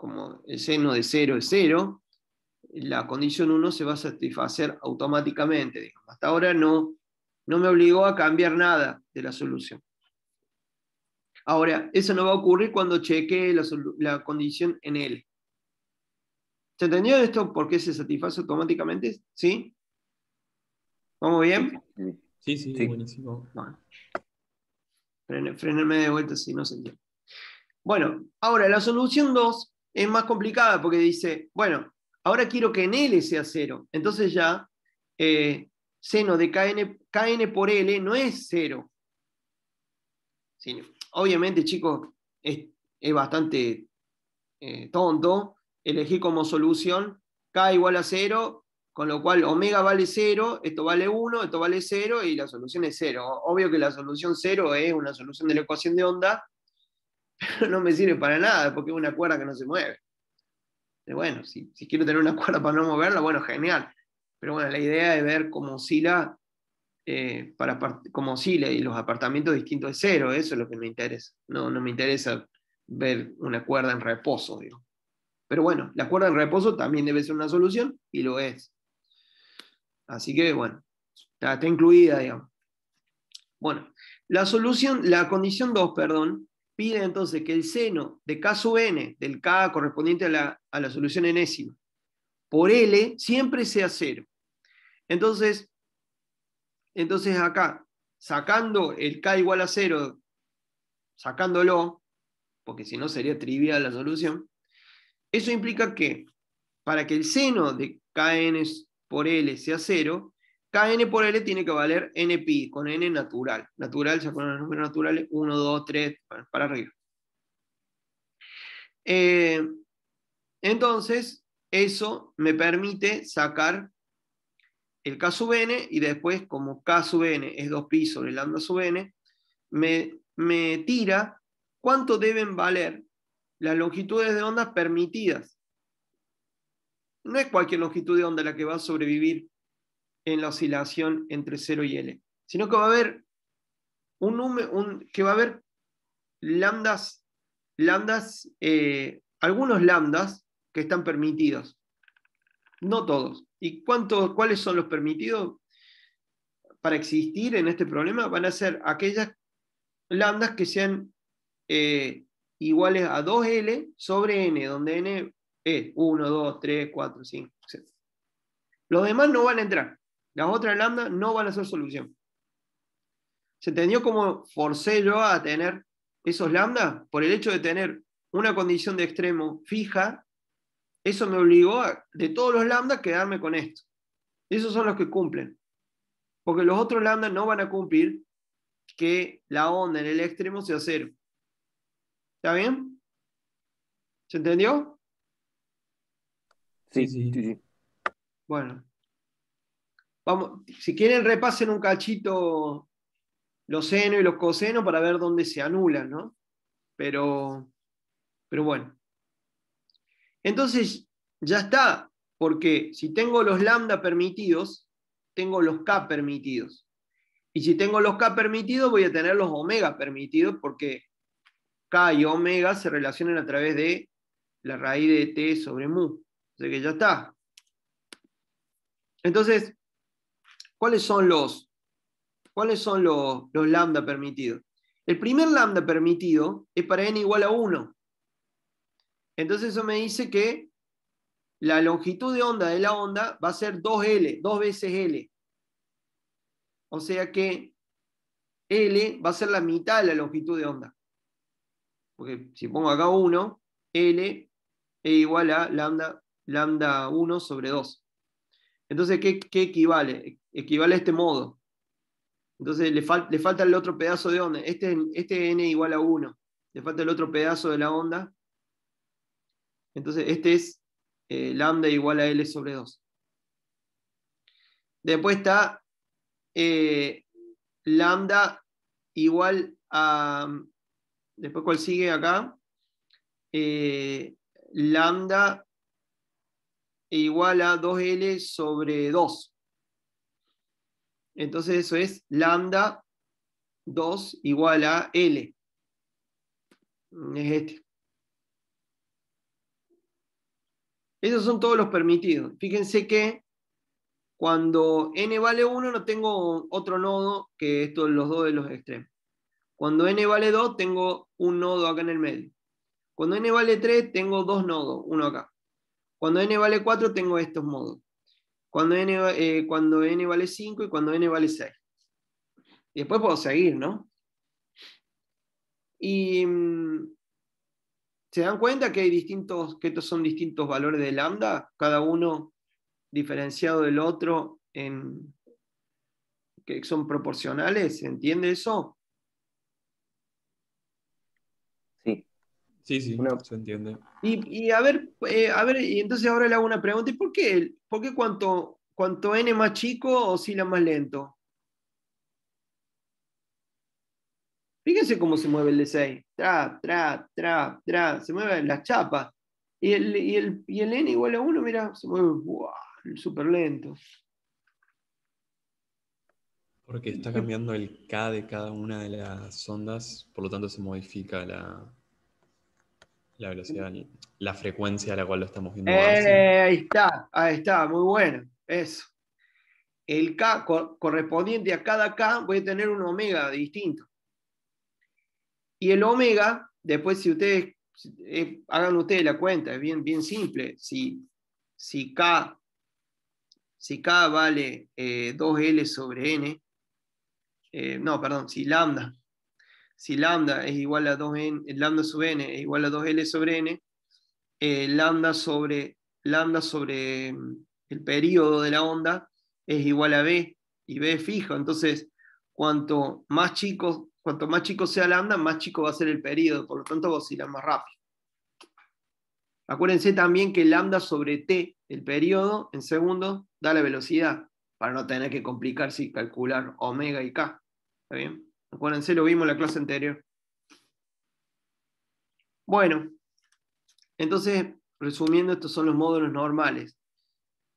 como el seno de 0 es 0, la condición 1 se va a satisfacer automáticamente. Hasta ahora no, no me obligó a cambiar nada de la solución. Ahora, eso no va a ocurrir cuando cheque la, condición en L. ¿Se entendió esto? ¿Por qué se satisface automáticamente? ¿Sí? ¿Vamos bien? Sí, sí, sí. buenísimo. Bueno. Frenenme de vuelta si no se entiende. Bueno, ahora la solución 2 es más complicada porque dice, bueno, ahora quiero que en L sea cero. Entonces ya eh, seno de KN, por L no es cero. obviamente, chicos, es, bastante eh, tonto elegir como solución K igual a cero, con lo cual omega vale cero, esto vale 1, esto vale cero, y la solución es cero. Obvio que la solución cero es una solución de la ecuación de onda pero (laughs) no me sirve para nada porque es una cuerda que no se mueve. Eh, bueno, si, quiero tener una (laughs) cuerda para no moverla, bueno, genial. Pero bueno, la idea de ver cómo oscila, eh, para, cómo y los apartamentos distintos de cero, eso es lo que me interesa. No, no me interesa ver una cuerda en reposo, digo. Pero bueno, la cuerda en reposo también debe ser una solución y lo es. Así que bueno, está, está incluida, digamos. Bueno, la solución, la condición 2, perdón, pide entonces que el seno de K sub n, del K correspondiente a la, a la solución enésima, por L siempre sea cero. Entonces, entonces acá, sacando el K igual a cero, sacándolo, porque si no sería trivial la solución, eso implica que para que el seno de Kn por L sea cero, KN por L tiene que valer NPI, con N natural. Natural, ya con los números naturales, 1, 2, 3, para arriba. Eh, entonces, eso me permite sacar el K sub n y después, como K sub n es 2pi sobre lambda sub n, me, me tira cuánto deben valer las longitudes de onda permitidas. No es cualquier longitud de onda la que va a sobrevivir en la oscilación entre 0 y L, sino que va a haber un, un que va a haber lambdas, lambdas eh, algunos lambdas que están permitidos, no todos. ¿Y cuántos, cuáles son los permitidos para existir en este problema? Van a ser aquellas lambdas que sean eh, iguales a 2L sobre N, donde N es 1, 2, 3, 4, 5, etc. Los demás no van a entrar. Las otras lambda no van a ser solución. ¿Se entendió cómo forcé yo a tener esos lambdas? Por el hecho de tener una condición de extremo fija, eso me obligó a, de todos los lambdas, quedarme con esto. Esos son los que cumplen. Porque los otros lambdas no van a cumplir que la onda en el extremo sea cero. ¿Está bien? ¿Se entendió? Sí, sí, sí. Bueno, si quieren, repasen un cachito los senos y los cosenos para ver dónde se anulan, ¿no? Pero, pero bueno. Entonces, ya está, porque si tengo los lambda permitidos, tengo los k permitidos. Y si tengo los k permitidos, voy a tener los omega permitidos, porque k y omega se relacionan a través de la raíz de t sobre mu. O que ya está. Entonces, ¿Cuáles son los, cuáles son los, lambda permitidos? El primer lambda permitido es para n igual a 1. Entonces eso me dice que la longitud de onda de la onda va a ser 2L, dos veces L. O sea que L va a ser la mitad de la longitud de onda. Porque si pongo acá 1, L es igual a lambda, lambda 1 sobre 2. Entonces, ¿qué, ¿qué, equivale? equivale a este modo. Entonces le, le falta el otro pedazo de onda. Este, este n igual a 1. Le falta el otro pedazo de la onda. Entonces este es eh, lambda igual a L sobre 2. Después está eh, lambda igual a... Después cuál sigue acá. Eh, lambda igual a 2L sobre 2. Entonces eso es lambda 2 igual a L. Es este. Esos son todos los permitidos. Fíjense que cuando n vale 1 no tengo otro nodo que estos los dos de los extremos. Cuando n vale 2 tengo un nodo acá en el medio. Cuando n vale 3 tengo dos nodos, uno acá. Cuando n vale 4 tengo estos modos cuando n, eh, cuando n vale 5 y cuando n vale 6. Y después puedo seguir, ¿no? Mm, se dan cuenta que hay distintos, que estos son distintos valores de lambda, cada uno diferenciado del otro en que son proporcionales, ¿se entiende eso? Sí, sí, se entiende. Y, a ver, eh, a ver, y entonces ahora le hago una pregunta, ¿y por qué, por qué cuanto, cuanto n más chico o la más lento? Fíjense cómo se mueve el D6. Tra, tra, tra, tra. Se mueve las chapas. Y el, y el, n igual a 1, mira, se mueve súper lento. Porque está cambiando el K de cada una de las ondas, por lo tanto se modifica la, la velocidad, la frecuencia a la cual lo estamos viendo. Eh, ahí está, ahí está, muy bueno, eso. El K correspondiente a cada K voy a tener un omega distinto. Y el omega, después si ustedes, eh, hagan ustedes la cuenta, es bien, simple. Si, si, K, si K vale 2L eh, sobre N, no, perdón, si lambda si lambda es igual a 2n, lambda sub n es igual a 2l sobre n, eh, lambda, sobre, lambda sobre mm, el periodo de la onda es igual a b, y b es fijo. Entonces, cuanto más chico, cuanto más chico sea lambda, más chico va a ser el periodo, por lo tanto va a más rápido. Acuérdense también que lambda sobre t, el periodo, en segundos, da la velocidad, para no tener que complicarse y calcular omega y k. ¿Está bien? Acuérdense, lo vimos en la clase anterior. Bueno, entonces, resumiendo, estos son los módulos normales.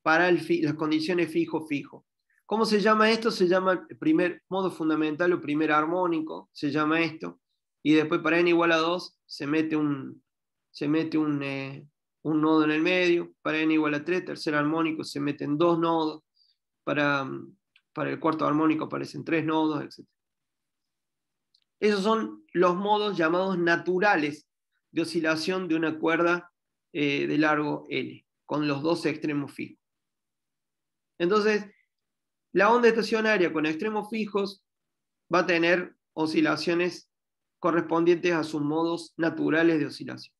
Para las condiciones fijo-fijo. ¿Cómo se llama esto? Se llama el primer modo fundamental o primer armónico, se llama esto. Y después para n igual a 2 se mete un, se mete eh, un, nodo en el medio. Para n igual a 3, tercer armónico, se meten dos nodos. Para, para el cuarto armónico aparecen tres nodos, etc. Esos son los modos llamados naturales de oscilación de una cuerda eh, de largo L, con los dos extremos fijos. Entonces, la onda estacionaria con extremos fijos va a tener oscilaciones correspondientes a sus modos naturales de oscilación.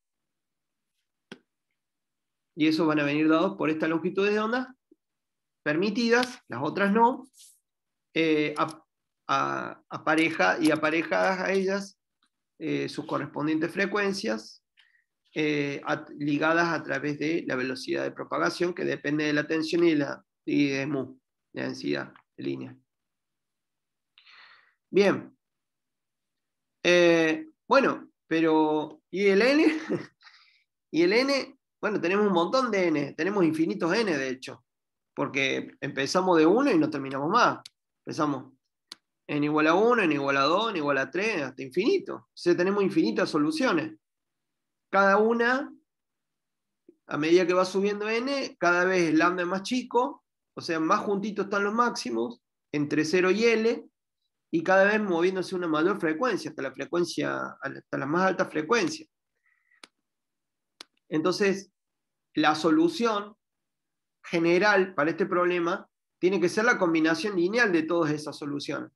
Y esos van a venir dados por estas longitudes de onda permitidas, las otras no, eh, a, y aparejadas a ellas eh, sus correspondientes frecuencias eh, ligadas a través de la velocidad de propagación que depende de la tensión y, la, y de mu, la densidad de línea. Bien. Eh, bueno, pero ¿y el n? (laughs) ¿Y el n? Bueno, tenemos un montón de n, tenemos infinitos n de hecho, porque empezamos de uno y no terminamos más. Empezamos en igual a 1, en igual a 2, en igual a 3, hasta infinito. O sea, tenemos infinitas soluciones. Cada una, a medida que va subiendo n, cada vez el lambda es más chico, o sea, más juntitos están los máximos, entre 0 y L, y cada vez moviéndose a una mayor frecuencia, hasta la frecuencia, hasta la más alta frecuencia. Entonces, la solución general para este problema tiene que ser la combinación lineal de todas esas soluciones.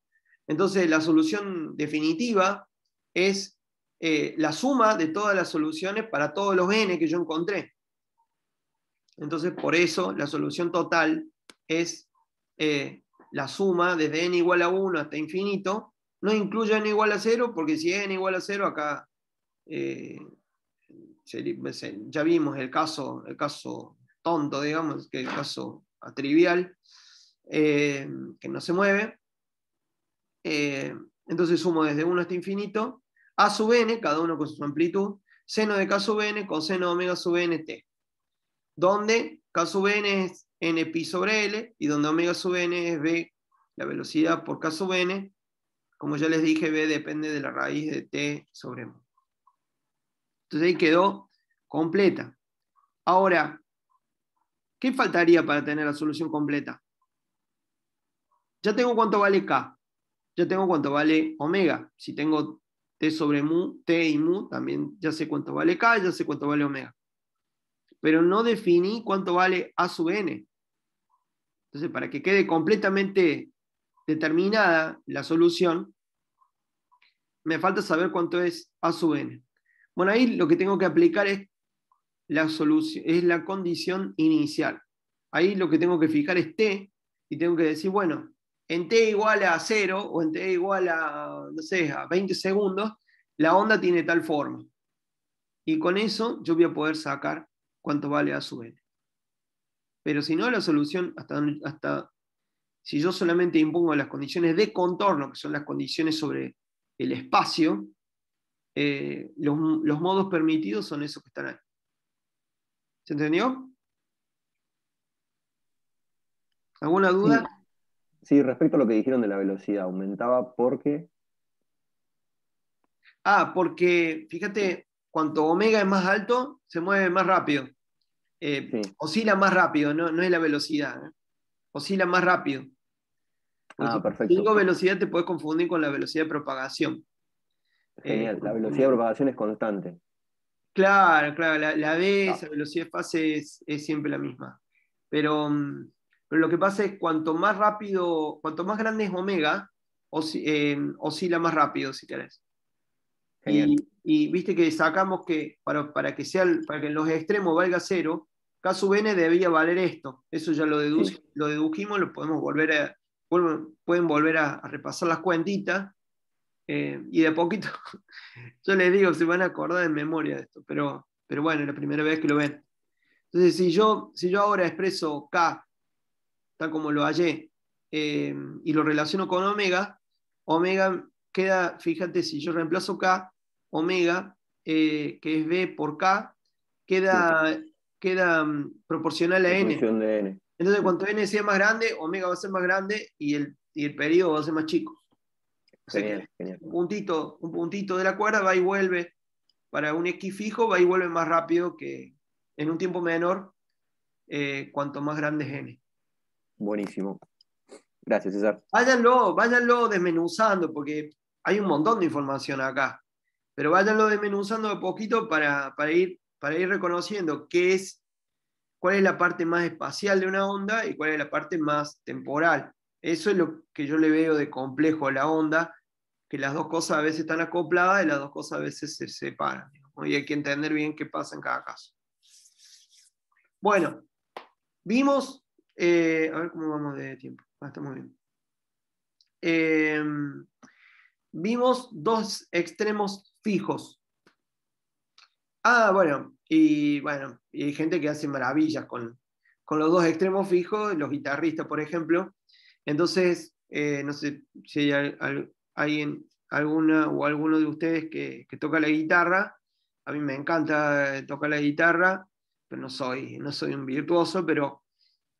Entonces, la solución definitiva es eh, la suma de todas las soluciones para todos los n que yo encontré. Entonces, por eso la solución total es eh, la suma desde n igual a 1 hasta infinito. No incluye n igual a 0, porque si n igual a 0, acá eh, ya vimos el caso, el caso tonto, digamos, que el caso trivial, que no se mueve. Eh, entonces sumo desde 1 hasta infinito, a sub n, cada uno con su amplitud, seno de k sub n, coseno de omega sub n, t. Donde k sub n es n pi sobre l, y donde omega sub n es b, la velocidad por k sub n. Como ya les dije, b depende de la raíz de t sobre m Entonces ahí quedó completa. Ahora, ¿qué faltaría para tener la solución completa? Ya tengo cuánto vale k ya tengo cuánto vale omega. Si tengo T sobre mu, T y mu, también ya sé cuánto vale K, ya sé cuánto vale omega. Pero no definí cuánto vale A sub n. Entonces, para que quede completamente determinada la solución, me falta saber cuánto es A sub n. Bueno, ahí lo que tengo que aplicar es la, solución, es la condición inicial. Ahí lo que tengo que fijar es T y tengo que decir, bueno, en t igual a 0 o en t igual a, no sé, a 20 segundos, la onda tiene tal forma. Y con eso yo voy a poder sacar cuánto vale a su n. Pero si no, la solución, hasta, hasta si yo solamente impongo las condiciones de contorno, que son las condiciones sobre el espacio, eh, los, modos permitidos son esos que están ahí. ¿Se entendió? ¿Alguna duda? Sí, respecto a lo que dijeron de la velocidad, aumentaba porque... Ah, porque fíjate, cuanto omega es más alto, se mueve más rápido. Eh, oscila más rápido, no, no es la velocidad. ¿eh? Oscila más rápido. ah, perfecto. Si digo velocidad, te puedes confundir con la velocidad de propagación. Genial, eh, la velocidad de propagación es constante. Claro, claro, la, ah. esa velocidad de fase es, siempre la misma. Pero... Mm, pero lo que pasa es cuanto más rápido, cuanto más grande es omega, eh, oscila más rápido, si querés. Y, viste que sacamos que para, que sea para que en los extremos valga cero, K sub n debía valer esto. Eso ya lo, lo dedujimos, lo podemos volver a, pueden volver a, repasar las cuentitas. Eh, y de poquito, (laughs) yo les digo, se van a acordar en memoria de esto, pero, pero bueno, es la primera vez que lo ven. Entonces, si yo, si yo ahora expreso K tal como lo hallé, em, y lo relaciono con omega, omega queda, fíjate, si yo reemplazo K, omega, eh, que es B por K, queda, queda mm, proporcional a n. Entonces, cuanto n sea más grande, omega va a ser más grande y el, el periodo va a ser más chico. Un, puntito, un puntito de la cuerda va y vuelve. Para un X fijo va y vuelve más rápido que en un tiempo menor, eh, cuanto más grande es n. Buenísimo. Gracias, César. Váyanlo, váyanlo desmenuzando, porque hay un montón de información acá. Pero váyanlo desmenuzando de poquito para, ir, para ir reconociendo qué es, cuál es la parte más espacial de una onda y cuál es la parte más temporal. Eso es lo que yo le veo de complejo a la onda, que las dos cosas a veces están acopladas y las dos cosas a veces se separan. Y hay que entender bien qué pasa en cada caso. Bueno, vimos eh, a ver cómo vamos de tiempo. Ah, estamos bien. Em, vimos dos extremos fijos. Ah, bueno, y bueno, y hay gente que hace maravillas con, los dos extremos fijos, los guitarristas, por ejemplo. Entonces, eh, no sé si hay alguien, alguna o alguno de ustedes que, que, toca la guitarra. A mí me encanta eh, tocar la guitarra, pero no soy, no soy un virtuoso, pero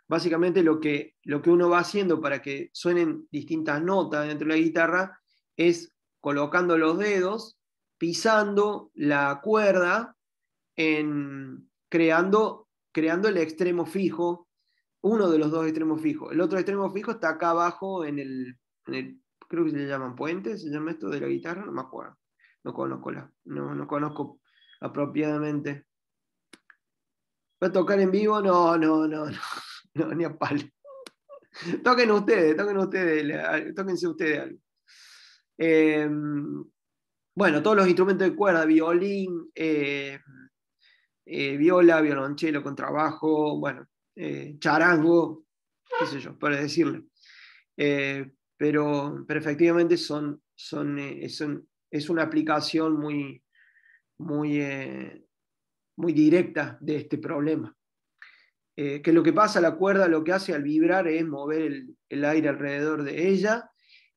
básicamente lo que, lo que uno va haciendo para que suenen distintas notas dentro de la guitarra es colocando los dedos, pisando la cuerda, en, creando, creando el extremo fijo, uno de los dos extremos fijos. El otro extremo fijo está acá abajo en el, creo que se le llaman puentes, se llama esto de la guitarra, no me acuerdo. No conozco, no, no conozco apropiadamente. ¿Va a tocar en vivo? No, no, no, no. No, ni a palo. toquen ustedes, toquen ustedes, tóquense ustedes algo. Em, bueno, todos los instrumentos de cuerda, violín, eh, eh, viola, violonchelo, contrabajo, bueno, eh, charango, qué sé yo, para decirle. Pero, pero, efectivamente son, son, es, es, una aplicación muy, muy, muy directa de este problema. Eh, que lo que pasa, la cuerda lo que hace al vibrar es mover el, aire alrededor de ella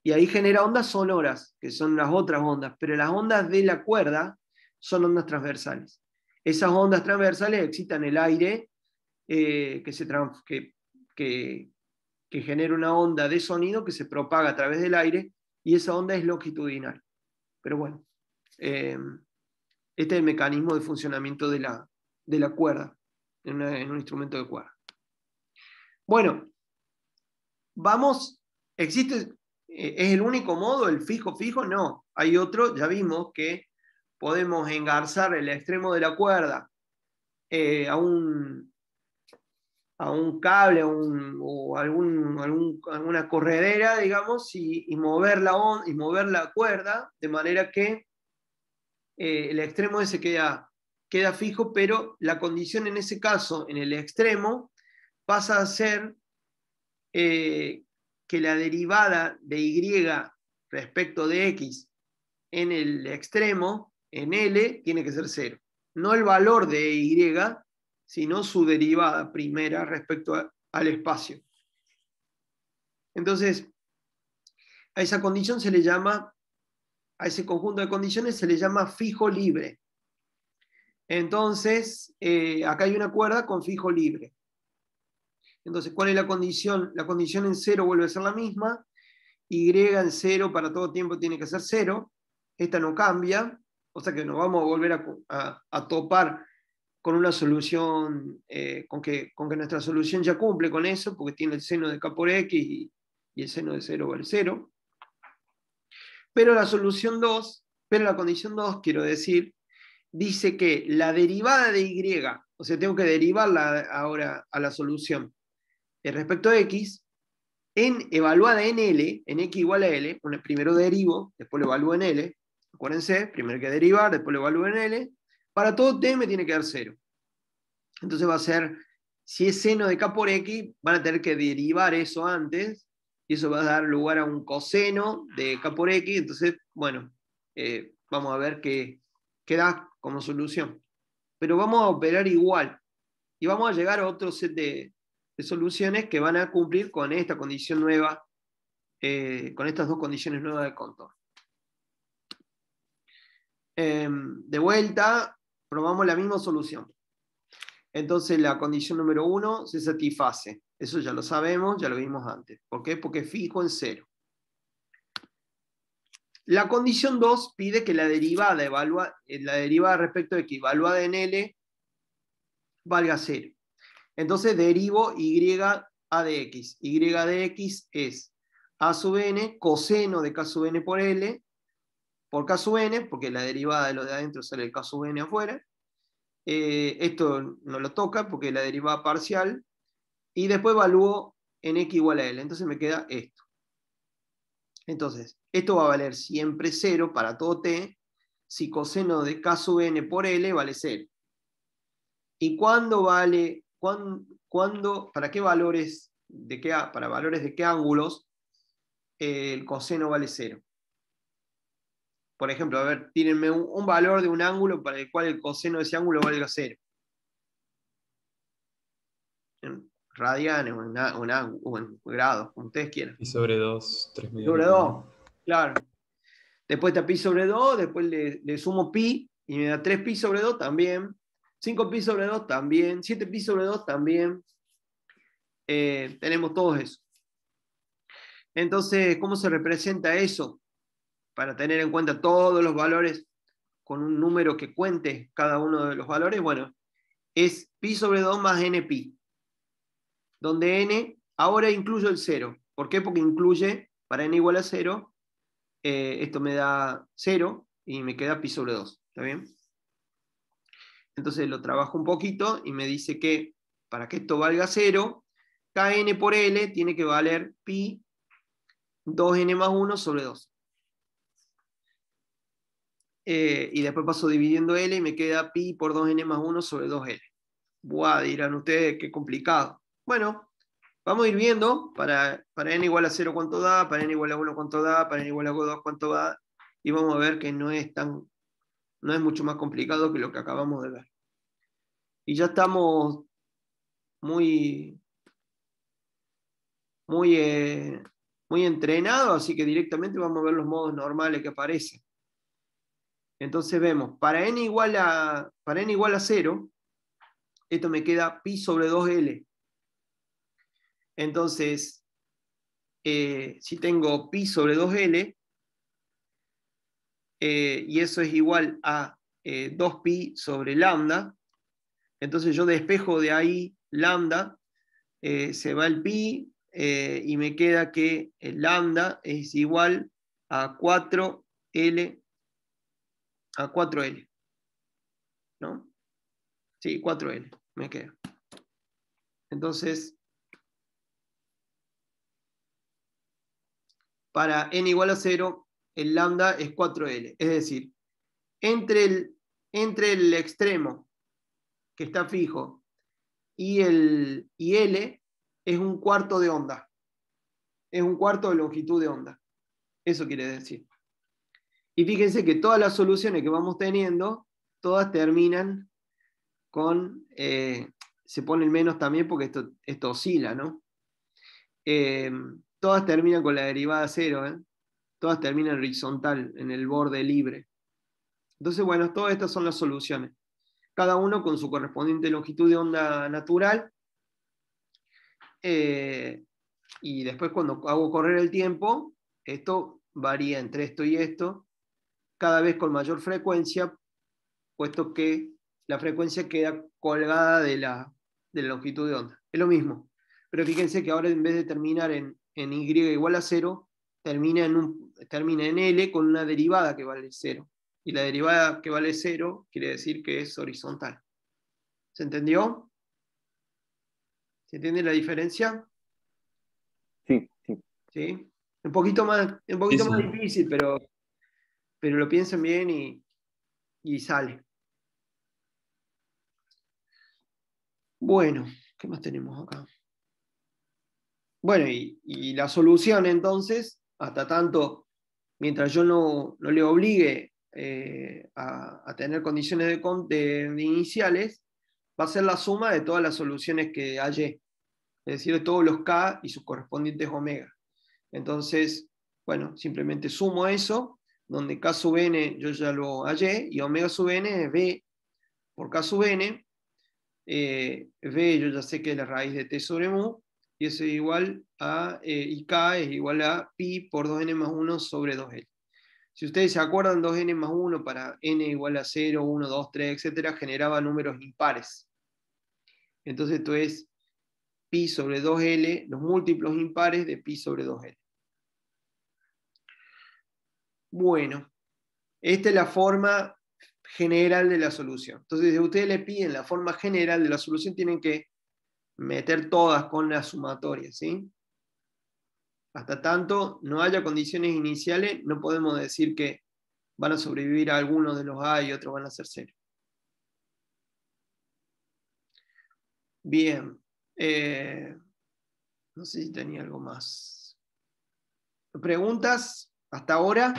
y ahí genera ondas sonoras, que son las otras ondas, pero las ondas de la cuerda son ondas transversales. Esas ondas transversales excitan el aire eh, que, se que, genera una onda de sonido que se propaga a través del aire y esa onda es longitudinal. Pero bueno, eh, este es el mecanismo de funcionamiento de la, de la cuerda en, un instrumento de cuerda. Bueno, vamos, existe, eh, ¿es el único modo el fijo fijo? No, hay otro, ya vimos que podemos engarzar el extremo de la cuerda eh, a, un, a un cable o algún, alguna corredera, digamos, y, mover la y mover la cuerda de manera que eh, el extremo ese queda queda fijo, pero la condición en ese caso, en el extremo, pasa a ser eh, que la derivada de y respecto de x en el extremo, en L, tiene que ser cero. No el valor de y, sino su derivada primera respecto al espacio. Entonces, a esa condición se le llama, a ese conjunto de condiciones se le llama fijo libre. Entonces, eh, acá hay una cuerda con fijo libre. Entonces, ¿cuál es la condición? La condición en cero vuelve a ser la misma. Y en cero para todo tiempo tiene que ser cero. Esta no cambia. O sea que nos vamos a volver a, topar con una solución, eh, con, que, nuestra solución ya cumple con eso, porque tiene el seno de k por x y, el seno de 0 vale cero. Pero la solución 2, pero la condición 2, quiero decir, dice que la derivada de y, o sea, tengo que derivarla ahora a la solución respecto a x, en, evaluada en L, en x igual a L, primero derivo, después lo evalúo en L, acuérdense, primero hay que derivar, después lo evalúo en L, para todo t me tiene que dar cero. Entonces va a ser, si es seno de k por x, van a tener que derivar eso antes, y eso va a dar lugar a un coseno de k por x, entonces, bueno, eh, vamos a ver qué Queda como solución. Pero vamos a operar igual y vamos a llegar a otro set de, soluciones que van a cumplir con esta condición nueva, eh, con estas dos condiciones nuevas de contorno. Em, de vuelta, probamos la misma solución. Entonces la condición número uno se satisface. Eso ya lo sabemos, ya lo vimos antes. ¿Por qué? Porque fijo en cero. La condición 2 pide que la derivada, eh, la derivada respecto de x evaluada en L valga 0. Entonces derivo y a de x. y de x es a sub n, coseno de k sub n por L, por k sub n, porque la derivada de lo de adentro sale el k sub n afuera. Eh, esto no lo toca porque es la derivada parcial. Y después evalúo en x igual a L. Entonces me queda esto. Entonces, esto va a valer siempre 0 para todo t, si coseno de k sub n por l vale 0. ¿Y cuándo vale, cuándo, para qué valores, de qué, para valores de qué ángulos eh, el coseno vale 0? Por ejemplo, a ver, tírenme un, un valor de un ángulo para el cual el coseno de ese ángulo valga 0. radianes o en, grados, como ustedes quieran. Pi sobre 2, 3 Pi Sobre 2, claro. Después está pi sobre 2, después le, sumo pi y me da 3 pi sobre 2 también. 5 pi sobre 2 también. 7 pi sobre 2 también. Eh, tenemos todo eso. Entonces, ¿cómo se representa eso? Para tener en cuenta todos los valores con un número que cuente cada uno de los valores, bueno, es pi sobre 2 más npi donde n ahora incluyo el 0. ¿Por qué? Porque incluye, para n igual a 0, eh, esto me da 0 y me queda pi sobre 2. ¿Está bien? Entonces lo trabajo un poquito y me dice que para que esto valga 0, kn por L tiene que valer pi 2n más 1 sobre 2. Eh, y después paso dividiendo L y me queda pi por 2n más 1 sobre 2L. Buah, dirán ustedes, qué complicado. Bueno, vamos a ir viendo para, n igual a 0 cuánto da, para n igual a 1 cuánto da, para n igual a 2 cuánto da, y vamos a ver que no es tan, no es mucho más complicado que lo que acabamos de ver. Y ya estamos muy, muy, eh, muy entrenados, así que directamente vamos a ver los modos normales que aparecen. Entonces vemos, para n igual a, para n igual a 0, esto me queda pi sobre 2L. Entonces, eh, si tengo pi sobre 2L, eh, y eso es igual a 2pi eh, sobre lambda, entonces yo despejo de ahí lambda, se va el pi y me queda que lambda es igual a 4L, a 4L, ¿no? Sí, 4L, me queda. Entonces, para n igual a 0, el lambda es 4L. Es decir, entre el, entre el extremo que está fijo y, el, y L es un cuarto de onda. Es un cuarto de longitud de onda. Eso quiere decir. Y fíjense que todas las soluciones que vamos teniendo, todas terminan con... Eh, se pone el menos también porque esto, esto oscila, ¿no? Eh, Todas terminan con la derivada cero, ¿eh? todas terminan horizontal, en el borde libre. Entonces, bueno, todas estas son las soluciones. Cada uno con su correspondiente longitud de onda natural. Eh, y después cuando hago correr el tiempo, esto varía entre esto y esto, cada vez con mayor frecuencia, puesto que la frecuencia queda colgada de la, de la longitud de onda. Es lo mismo. Pero fíjense que ahora en vez de terminar en en y igual a 0 termina en, un, termina en L con una derivada que vale 0. Y la derivada que vale 0 quiere decir que es horizontal. ¿Se entendió? ¿Se entiende la diferencia? Sí, sí. ¿Sí? Un poquito más, un poquito más difícil, pero, pero lo piensen bien y, y sale. Bueno, ¿qué más tenemos acá? Bueno, y, la solución entonces, hasta tanto, mientras yo no, le obligue eh, a, tener condiciones de, iniciales, va a ser la suma de todas las soluciones que hallé, es decir, de todos los K y sus correspondientes omega. Entonces, bueno, simplemente sumo eso, donde K sub n yo ya lo hallé, y omega sub n es B por K sub n, eh, B yo ya sé que es la raíz de T sobre mu, y eso es igual a, eh, y K es igual a pi por 2n más 1 sobre 2L. Si ustedes se acuerdan, 2n más 1 para n igual a 0, 1, 2, 3, etc., generaba números impares. Entonces esto es pi sobre 2L, los múltiplos impares de pi sobre 2L. Bueno, esta es la forma general de la solución. Entonces, si ustedes le piden la forma general de la solución, tienen que meter todas con la sumatoria, ¿sí? Hasta tanto no haya condiciones iniciales, no podemos decir que van a sobrevivir algunos de los A y otros van a ser cero. Bien. Eh, no sé si tenía algo más. ¿Preguntas hasta ahora?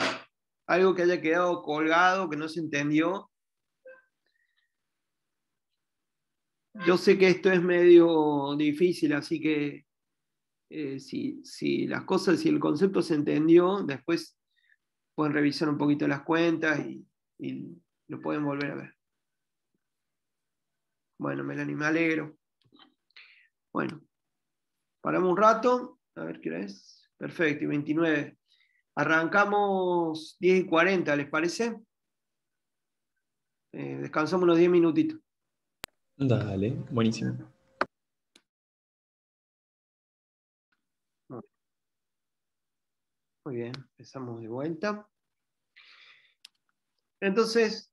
¿Algo que haya quedado colgado, que no se entendió? yo sé que esto es medio difícil, así que eh, si, las cosas, si el concepto se entendió, después pueden revisar un poquito las cuentas y, lo pueden volver a ver. Bueno, Melanie, me alegro. Bueno, paramos un rato, a ver qué es. Perfecto, y 29. Arrancamos 10 y 40, ¿les parece? Eh, descansamos unos 10 minutitos. Dale, buenísimo. Ah. Muy bien, empezamos de vuelta. Entonces,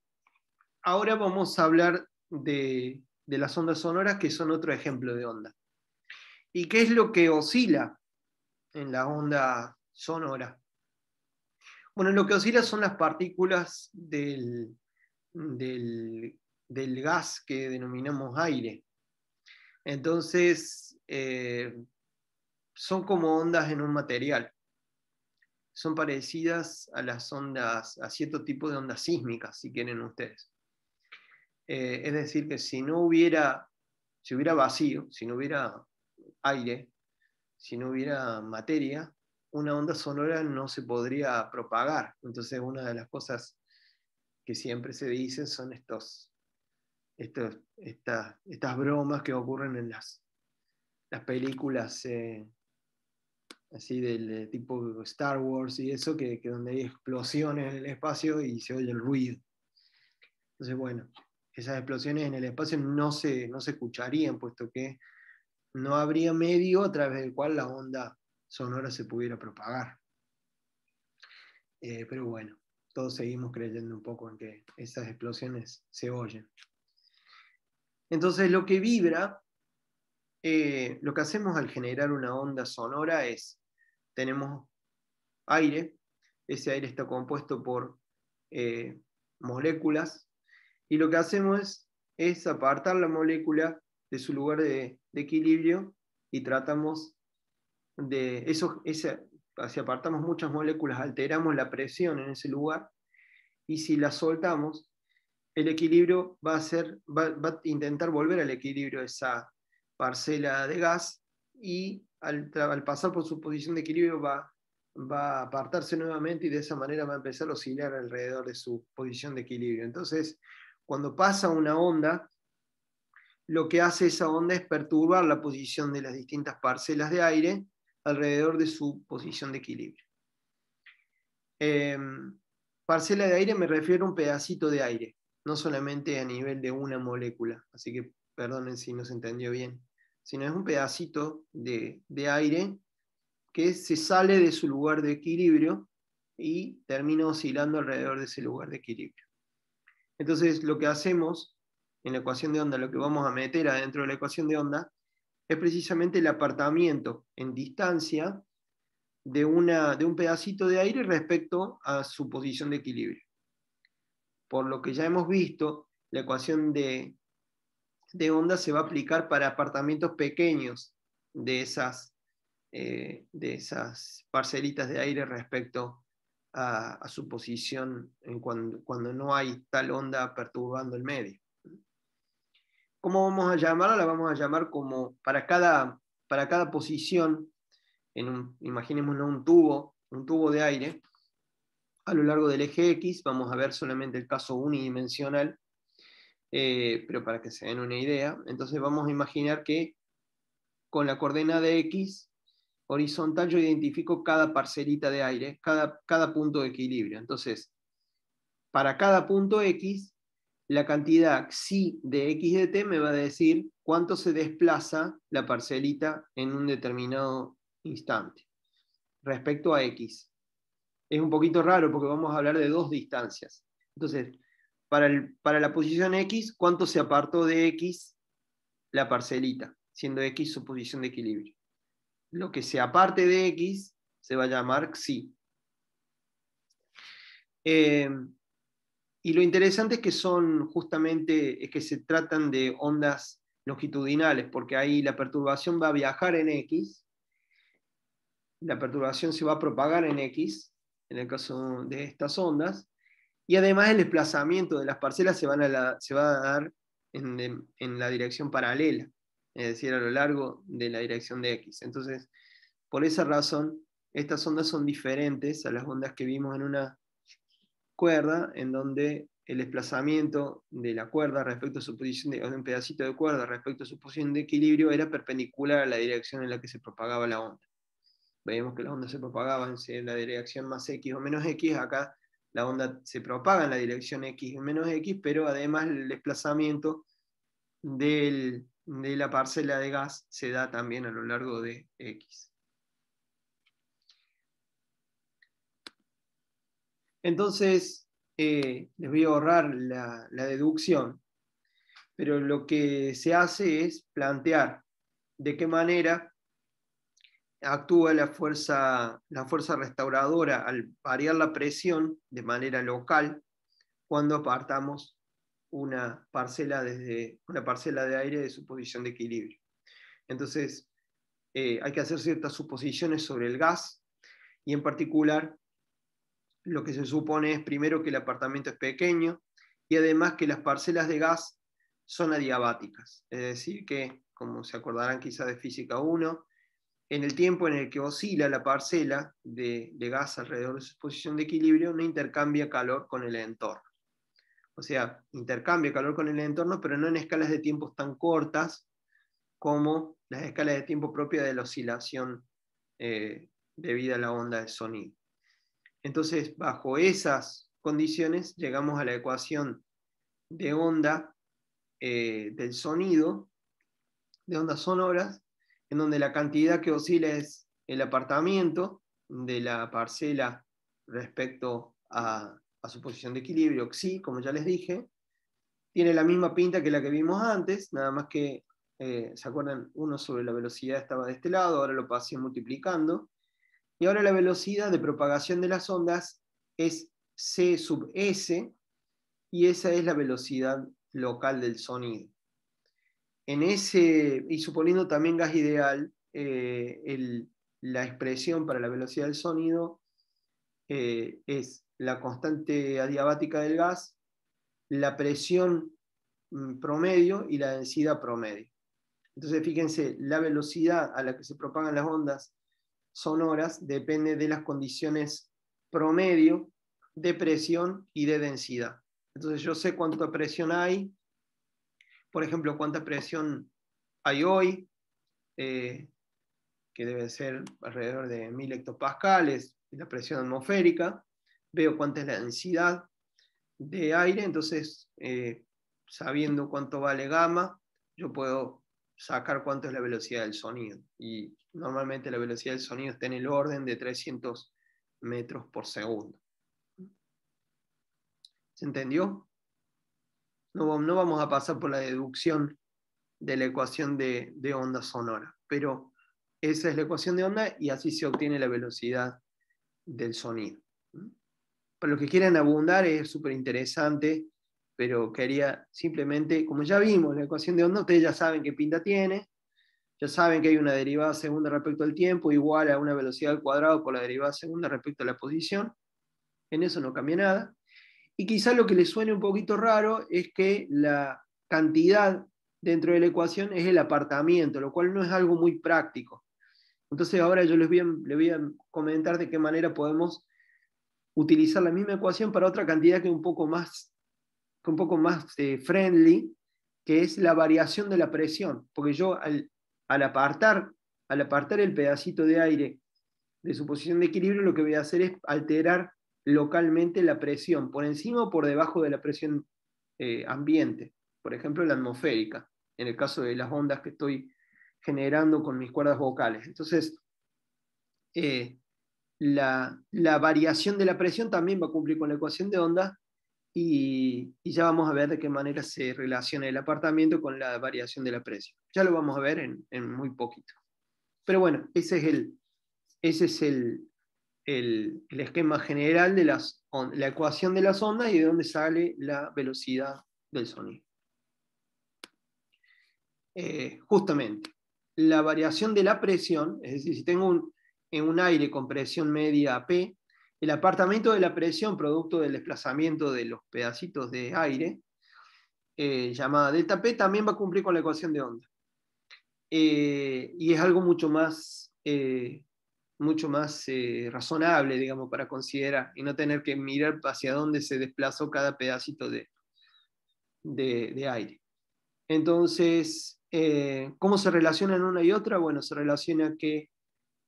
ahora vamos a hablar de, las ondas sonoras, que son otro ejemplo de onda. ¿Y qué es lo que oscila en la onda sonora? Bueno, lo que oscila son las partículas del del gas que denominamos aire. Entonces, eh, son como ondas en un material. Son parecidas a las ondas, a cierto tipo de ondas sísmicas, si quieren ustedes. Eh, es decir, que si no hubiera, si hubiera vacío, si no hubiera aire, si no hubiera materia, una onda sonora no se podría propagar. Entonces, una de las cosas que siempre se dicen son estos estas, bromas que ocurren en las, películas eh, así del eh, tipo Star Wars y eso, que, donde hay explosiones en el espacio y se oye el ruido. Entonces, bueno, esas explosiones en el espacio no se, escucharían, puesto que no habría medio a través del cual la onda sonora se pudiera propagar. Eh, pero bueno, todos seguimos creyendo un poco en que esas explosiones se oyen. Entonces, lo que vibra, eh, lo que hacemos al generar una onda sonora es, tenemos aire, ese aire está compuesto por eh, moléculas, y lo que hacemos es, apartar la molécula de su lugar de, equilibrio y tratamos de eso, si apartamos muchas moléculas, alteramos la presión en ese lugar, y si la soltamos, el equilibrio va a, ser, intentar volver al equilibrio de esa parcela de gas y al, pasar por su posición de equilibrio va, a apartarse nuevamente y de esa manera va a empezar a oscilar alrededor de su posición de equilibrio. Entonces, cuando pasa una onda, lo que hace esa onda es perturbar la posición de las distintas parcelas de aire alrededor de su posición de equilibrio. Em, parcela de aire me refiero a un pedacito de aire no solamente a nivel de una molécula, así que perdonen si no se entendió bien, sino es un pedacito de, aire que se sale de su lugar de equilibrio y termina oscilando alrededor de ese lugar de equilibrio. Entonces, lo que hacemos en la ecuación de onda, lo que vamos a meter adentro de la ecuación de onda, es precisamente el apartamiento en distancia de, una, de un pedacito de aire respecto a su posición de equilibrio por lo que ya hemos visto, la ecuación de, de onda se va a aplicar para apartamentos pequeños de esas, eh, de esas parcelitas de aire respecto a, su posición cuando, no hay tal onda perturbando el medio. ¿Cómo vamos a llamarla? La vamos a llamar como para cada, para cada posición, en un, imaginémonos un tubo, un tubo de aire, a lo largo del eje X, vamos a ver solamente el caso unidimensional, eh, pero para que se den una idea, entonces vamos a imaginar que con la coordenada de X horizontal yo identifico cada parcelita de aire, cada, cada punto de equilibrio. Entonces, para cada punto X, la cantidad XI de X de T me va a decir cuánto se desplaza la parcelita en un determinado instante respecto a X es un poquito raro porque vamos a hablar de dos distancias. Entonces, para, para la posición X, ¿cuánto se apartó de X la parcelita? Siendo X su posición de equilibrio. Lo que se aparte de X se va a llamar Xi. Eh, y lo interesante es que son justamente, es que se tratan de ondas longitudinales, porque ahí la perturbación va a viajar en X, la perturbación se va a propagar en X, en el caso de estas ondas, y además el desplazamiento de las parcelas se, va a dar en, la dirección paralela, es decir, a lo largo de la dirección de X. Entonces, por esa razón, estas ondas son diferentes a las ondas que vimos en una cuerda, en donde el desplazamiento de la cuerda respecto a su posición de un pedacito de cuerda respecto a su posición de equilibrio era perpendicular a la dirección en la que se propagaba la onda. Vemos que la onda se propagaba en la dirección más X o menos X, acá la onda se propaga en la dirección X o menos X, pero además el desplazamiento de la parcela de gas se da también a lo largo de X. Entonces, eh, les voy a ahorrar la, la deducción, pero lo que se hace es plantear de qué manera actúa la fuerza, restauradora al variar la presión de manera local cuando apartamos una parcela, desde, una parcela de aire de su posición de equilibrio. Entonces, eh, hay que hacer ciertas suposiciones sobre el gas y en particular lo que se supone es primero que el apartamento es pequeño y además que las parcelas de gas son adiabáticas, es decir, que, como se acordarán quizá de Física 1, en el tiempo en el que oscila la parcela de, gas alrededor de su posición de equilibrio, no intercambia calor con el entorno. O sea, intercambia calor con el entorno, pero no en escalas de tiempos tan cortas como las escalas de tiempo propias de la oscilación eh, debida a la onda de sonido. Entonces, bajo esas condiciones, llegamos a la ecuación de onda eh, del sonido, de ondas sonoras, en donde la cantidad que oscila es el apartamiento de la parcela respecto a, su posición de equilibrio, XI, como ya les dije, tiene la misma pinta que la que vimos antes, nada más que, eh, ¿se acuerdan? Uno sobre la velocidad estaba de este lado, ahora lo pasé multiplicando, y ahora la velocidad de propagación de las ondas es C sub S, y esa es la velocidad local del sonido en ese, y suponiendo también gas ideal, eh, la expresión para la velocidad del sonido eh, es la constante adiabática del gas, la presión mm, promedio y la densidad promedio. Entonces, fíjense, la velocidad a la que se propagan las ondas sonoras depende de las condiciones promedio de presión y de densidad. Entonces, yo sé cuánta presión hay, por ejemplo, cuánta presión hay hoy, eh, que debe ser alrededor de 1000 hectopascales, la presión atmosférica, veo cuánta es la densidad de aire, entonces eh, sabiendo cuánto vale gamma, yo puedo sacar cuánto es la velocidad del sonido. Y normalmente la velocidad del sonido está en el orden de 300 metros por segundo. ¿Se entendió? No, vamos a pasar por la deducción de la ecuación de, de onda sonora, pero esa es la ecuación de onda y así se obtiene la velocidad del sonido. Para los que quieran abundar es súper interesante, pero quería simplemente, como ya vimos la ecuación de onda, ustedes ya saben qué pinta tiene, ya saben que hay una derivada segunda respecto al tiempo igual a una velocidad al cuadrado por la derivada segunda respecto a la posición. En eso no cambia nada. Y quizá lo que les suene un poquito raro es que la cantidad dentro de la ecuación es el apartamiento, lo cual no es algo muy práctico. Entonces ahora yo les voy a, voy a comentar de qué manera podemos utilizar la misma ecuación para otra cantidad que un poco más, un poco más eh, friendly, que es la variación de la presión. Porque yo apartar, al apartar el pedacito de aire de su posición de equilibrio, lo que voy a hacer es alterar localmente la presión, por encima o por debajo de la presión eh, ambiente, por ejemplo la atmosférica, en el caso de las ondas que estoy generando con mis cuerdas vocales. Entonces, eh, la, variación de la presión también va a cumplir con la ecuación de onda y, ya vamos a ver de qué manera se relaciona el apartamiento con la variación de la presión. Ya lo vamos a ver en, en muy poquito. Pero bueno, ese es el, ese es el, el, esquema general de las, la ecuación de las ondas y de dónde sale la velocidad del sonido. Eh, justamente, la variación de la presión, es decir, si tengo un, en un aire con presión media P, el apartamento de la presión producto del desplazamiento de los pedacitos de aire, eh, llamada delta P, también va a cumplir con la ecuación de onda. Eh, y es algo mucho más mucho más eh, razonable, digamos, para considerar y no tener que mirar hacia dónde se desplazó cada pedacito de, de, aire. Entonces, eh, ¿cómo se relacionan una y otra? Bueno, se relaciona que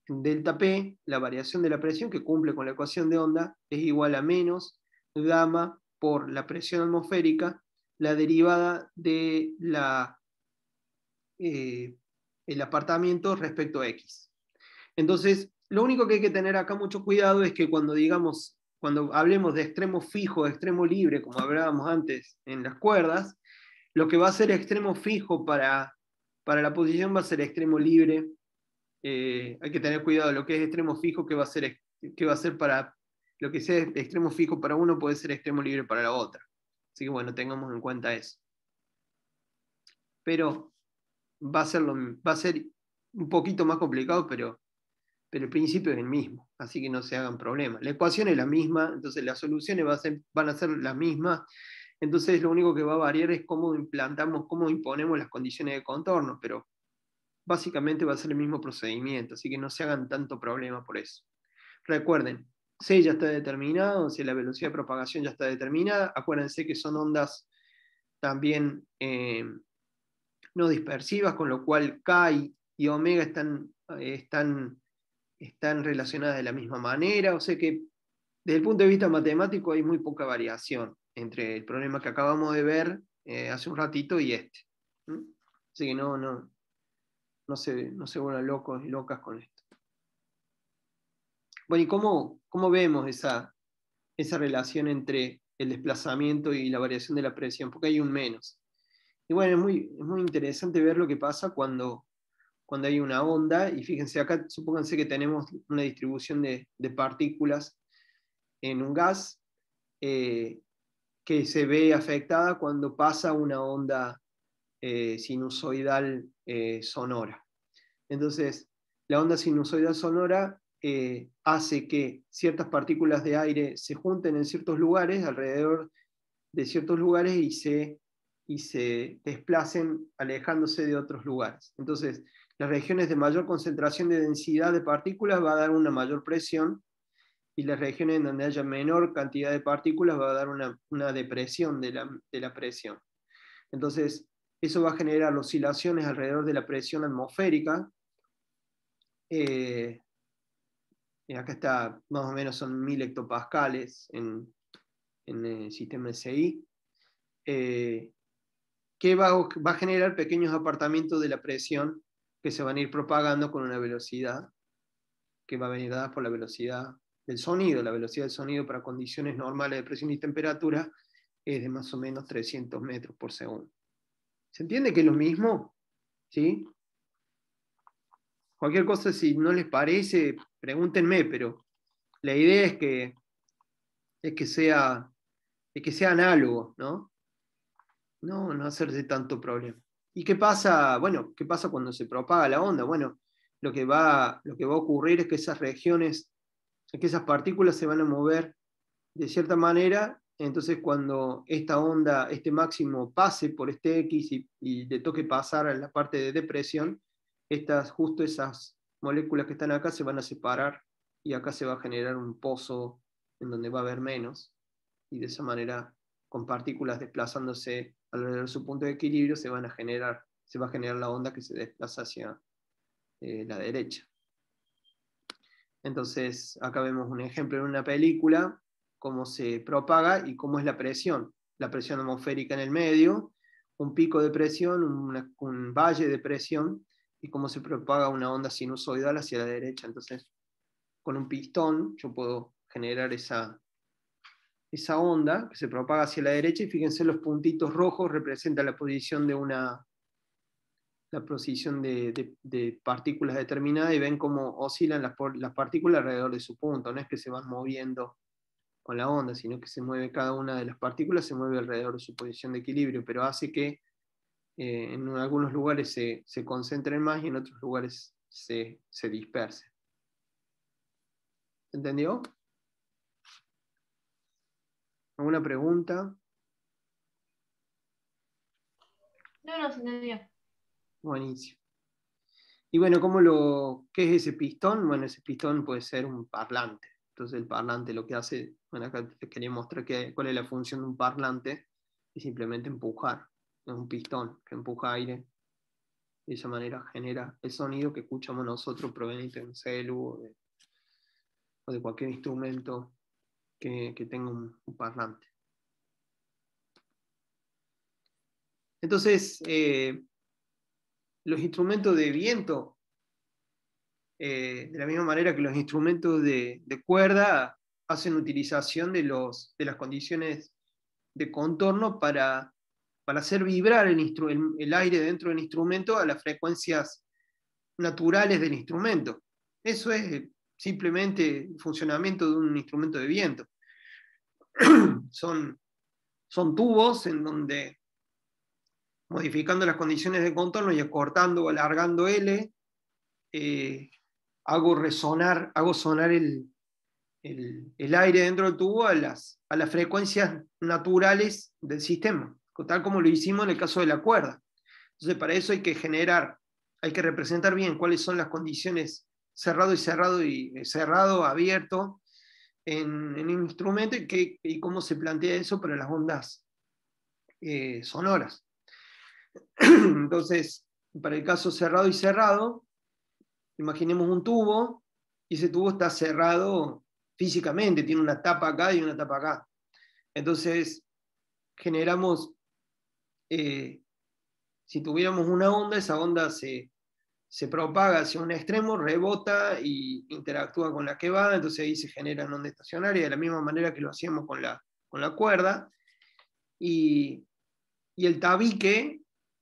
delta P, la variación de la presión que cumple con la ecuación de onda, es igual a menos gamma por la presión atmosférica, la derivada de la, eh, el apartamiento respecto a X. Entonces, lo único que hay que tener acá mucho cuidado es que cuando digamos, cuando hablemos de extremo fijo, extremo libre, como hablábamos antes en las cuerdas, lo que va a ser extremo fijo para, para la posición va a ser extremo libre. Eh, hay que tener cuidado lo que es extremo fijo, que va a ser, va a ser para lo que sea extremo fijo para uno puede ser extremo libre para la otra. Así que bueno, tengamos en cuenta eso. Pero va a ser, va a ser un poquito más complicado, pero pero el principio es el mismo, así que no se hagan problemas. La ecuación es la misma, entonces las soluciones van a ser, las mismas, entonces lo único que va a variar es cómo implantamos, cómo imponemos las condiciones de contorno, pero básicamente va a ser el mismo procedimiento, así que no se hagan tanto problema por eso. Recuerden, C ya está determinado, si la velocidad de propagación ya está determinada, acuérdense que son ondas también eh, no dispersivas, con lo cual K y, omega están, eh, están están relacionadas de la misma manera, o sea que desde el punto de vista matemático hay muy poca variación entre el problema que acabamos de ver eh, hace un ratito y este. Así que no, no, no se, no se vuelvan locos y locas con esto. Bueno, ¿y cómo, cómo vemos esa, esa relación entre el desplazamiento y la variación de la presión? Porque hay un menos. Y bueno, es muy, es muy interesante ver lo que pasa cuando cuando hay una onda, y fíjense acá, supónganse que tenemos una distribución de, partículas en un gas eh, que se ve afectada cuando pasa una onda eh, sinusoidal eh, sonora. Entonces, la onda sinusoidal sonora hace que ciertas partículas de aire se junten en ciertos lugares, alrededor de ciertos lugares, y se, y se desplacen alejándose de otros lugares. Entonces, las regiones de mayor concentración de densidad de partículas va a dar una mayor presión y las regiones en donde haya menor cantidad de partículas va a dar una, depresión de la, presión. Entonces, eso va a generar oscilaciones alrededor de la presión atmosférica. Eh, y acá está, más o menos son 1000 hectopascales en, el sistema SI. Eh, que va, va, a generar pequeños apartamientos de la presión que se van a ir propagando con una velocidad que va a venir dada por la velocidad del sonido. La velocidad del sonido para condiciones normales de presión y temperatura es de más o menos 300 metros por segundo. ¿Se entiende que es lo mismo? ¿Sí? Cualquier cosa, si no les parece, pregúntenme, pero la idea es que, es que, sea, que sea análogo, ¿no? No, no hacerse tanto problema. ¿Y qué pasa? Bueno, ¿qué pasa cuando se propaga la onda? Bueno, lo que va, lo que va a ocurrir es que esas regiones, que esas partículas se van a mover de cierta manera, entonces cuando esta onda, este máximo pase por este X y, le toque pasar a la parte de depresión, estas, justo esas moléculas que están acá se van a separar y acá se va a generar un pozo en donde va a haber menos y de esa manera con partículas desplazándose alrededor de su punto de equilibrio se va a generar la onda que se desplaza hacia eh, la derecha. Entonces, acá vemos un ejemplo en una película, cómo se propaga y cómo es la presión. La presión atmosférica en el medio, un pico de presión, un valle de presión, y cómo se propaga una onda sinusoidal hacia la derecha. Entonces, con un pistón yo puedo generar esa, esa onda que se propaga hacia la derecha y fíjense los puntitos rojos representan la posición de una la posición de, partículas determinadas y ven cómo oscilan las, las, partículas alrededor de su punto. No es que se van moviendo con la onda, sino que se mueve cada una de las partículas, se mueve alrededor de su posición de equilibrio, pero hace que eh, en algunos lugares se, concentren más y en otros lugares se, se dispersen. ¿Entendió? ¿Alguna pregunta? No, no, se entendió. Buenísimo. Y bueno, ¿cómo lo, ¿qué es ese pistón? Bueno, ese pistón puede ser un parlante. Entonces el parlante lo que hace, bueno, acá te quería mostrar que, cuál es la función de un parlante, es simplemente empujar. Es un pistón que empuja aire. De esa manera genera el sonido que escuchamos nosotros proveniente de un celu o de cualquier instrumento que, tenga un, parlante. Entonces, eh, los instrumentos de viento, eh, de la misma manera que los instrumentos de, cuerda, hacen utilización de, los, de las condiciones de contorno para, para hacer vibrar el, aire dentro del instrumento a las frecuencias naturales del instrumento. Eso es simplemente el funcionamiento de un instrumento de viento. (clears throat) son, son tubos en donde, modificando las condiciones de contorno y acortando o alargando L, eh, hago resonar, hago sonar el, aire dentro del tubo a las, a las frecuencias naturales del sistema, tal como lo hicimos en el caso de la cuerda. Entonces, para eso hay que generar, hay que representar bien cuáles son las condiciones cerrado y cerrado y eh, cerrado, abierto, en, un instrumento y, cómo se plantea eso para las ondas eh, sonoras. (clears throat) Entonces, para el caso cerrado y cerrado, imaginemos un tubo y ese tubo está cerrado físicamente, tiene una tapa acá y una tapa acá. Entonces, generamos, eh, si tuviéramos una onda, esa onda se se propaga hacia un extremo, rebota y interactúa con la que va, entonces ahí se genera una onda estacionaria, de la misma manera que lo hacíamos con la, la cuerda. Y, el tabique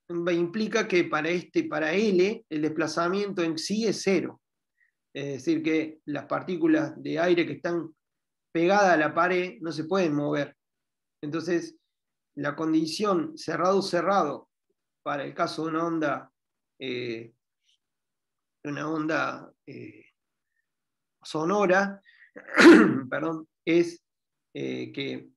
implica que para, este, para L el desplazamiento en sí es cero. Es decir, que las partículas de aire que están pegadas a la pared no se pueden mover. Entonces, la condición cerrado-cerrado para el caso de una onda eh, una onda eh, sonora, (clears throat) perdón, es eh, que,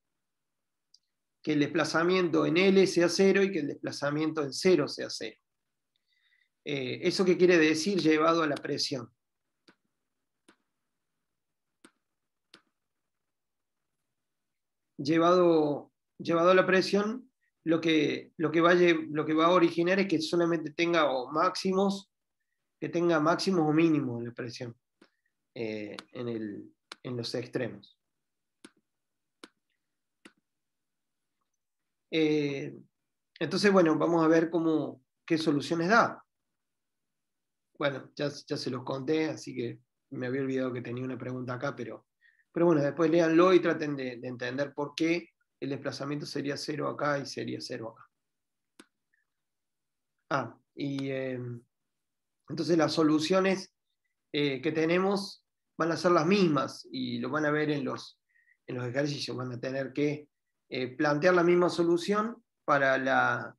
el desplazamiento en L sea cero y que el desplazamiento en cero sea cero. Eh, ¿Eso qué quiere decir llevado a la presión? Llevado, llevado a la presión, lo que, lo, que va, lo que va a originar es que solamente tenga máximos que tenga máximo o mínimo de presión eh, en, los extremos. Eh, entonces, bueno, vamos a ver cómo, qué soluciones da. Bueno, ya, se los conté, así que me había olvidado que tenía una pregunta acá, pero, pero bueno, después léanlo y traten de, entender por qué el desplazamiento sería cero acá y sería cero acá. Ah, y eh, entonces las soluciones eh, que tenemos van a ser las mismas y lo van a ver en los, ejercicios, van a tener que eh, plantear la misma solución para, la,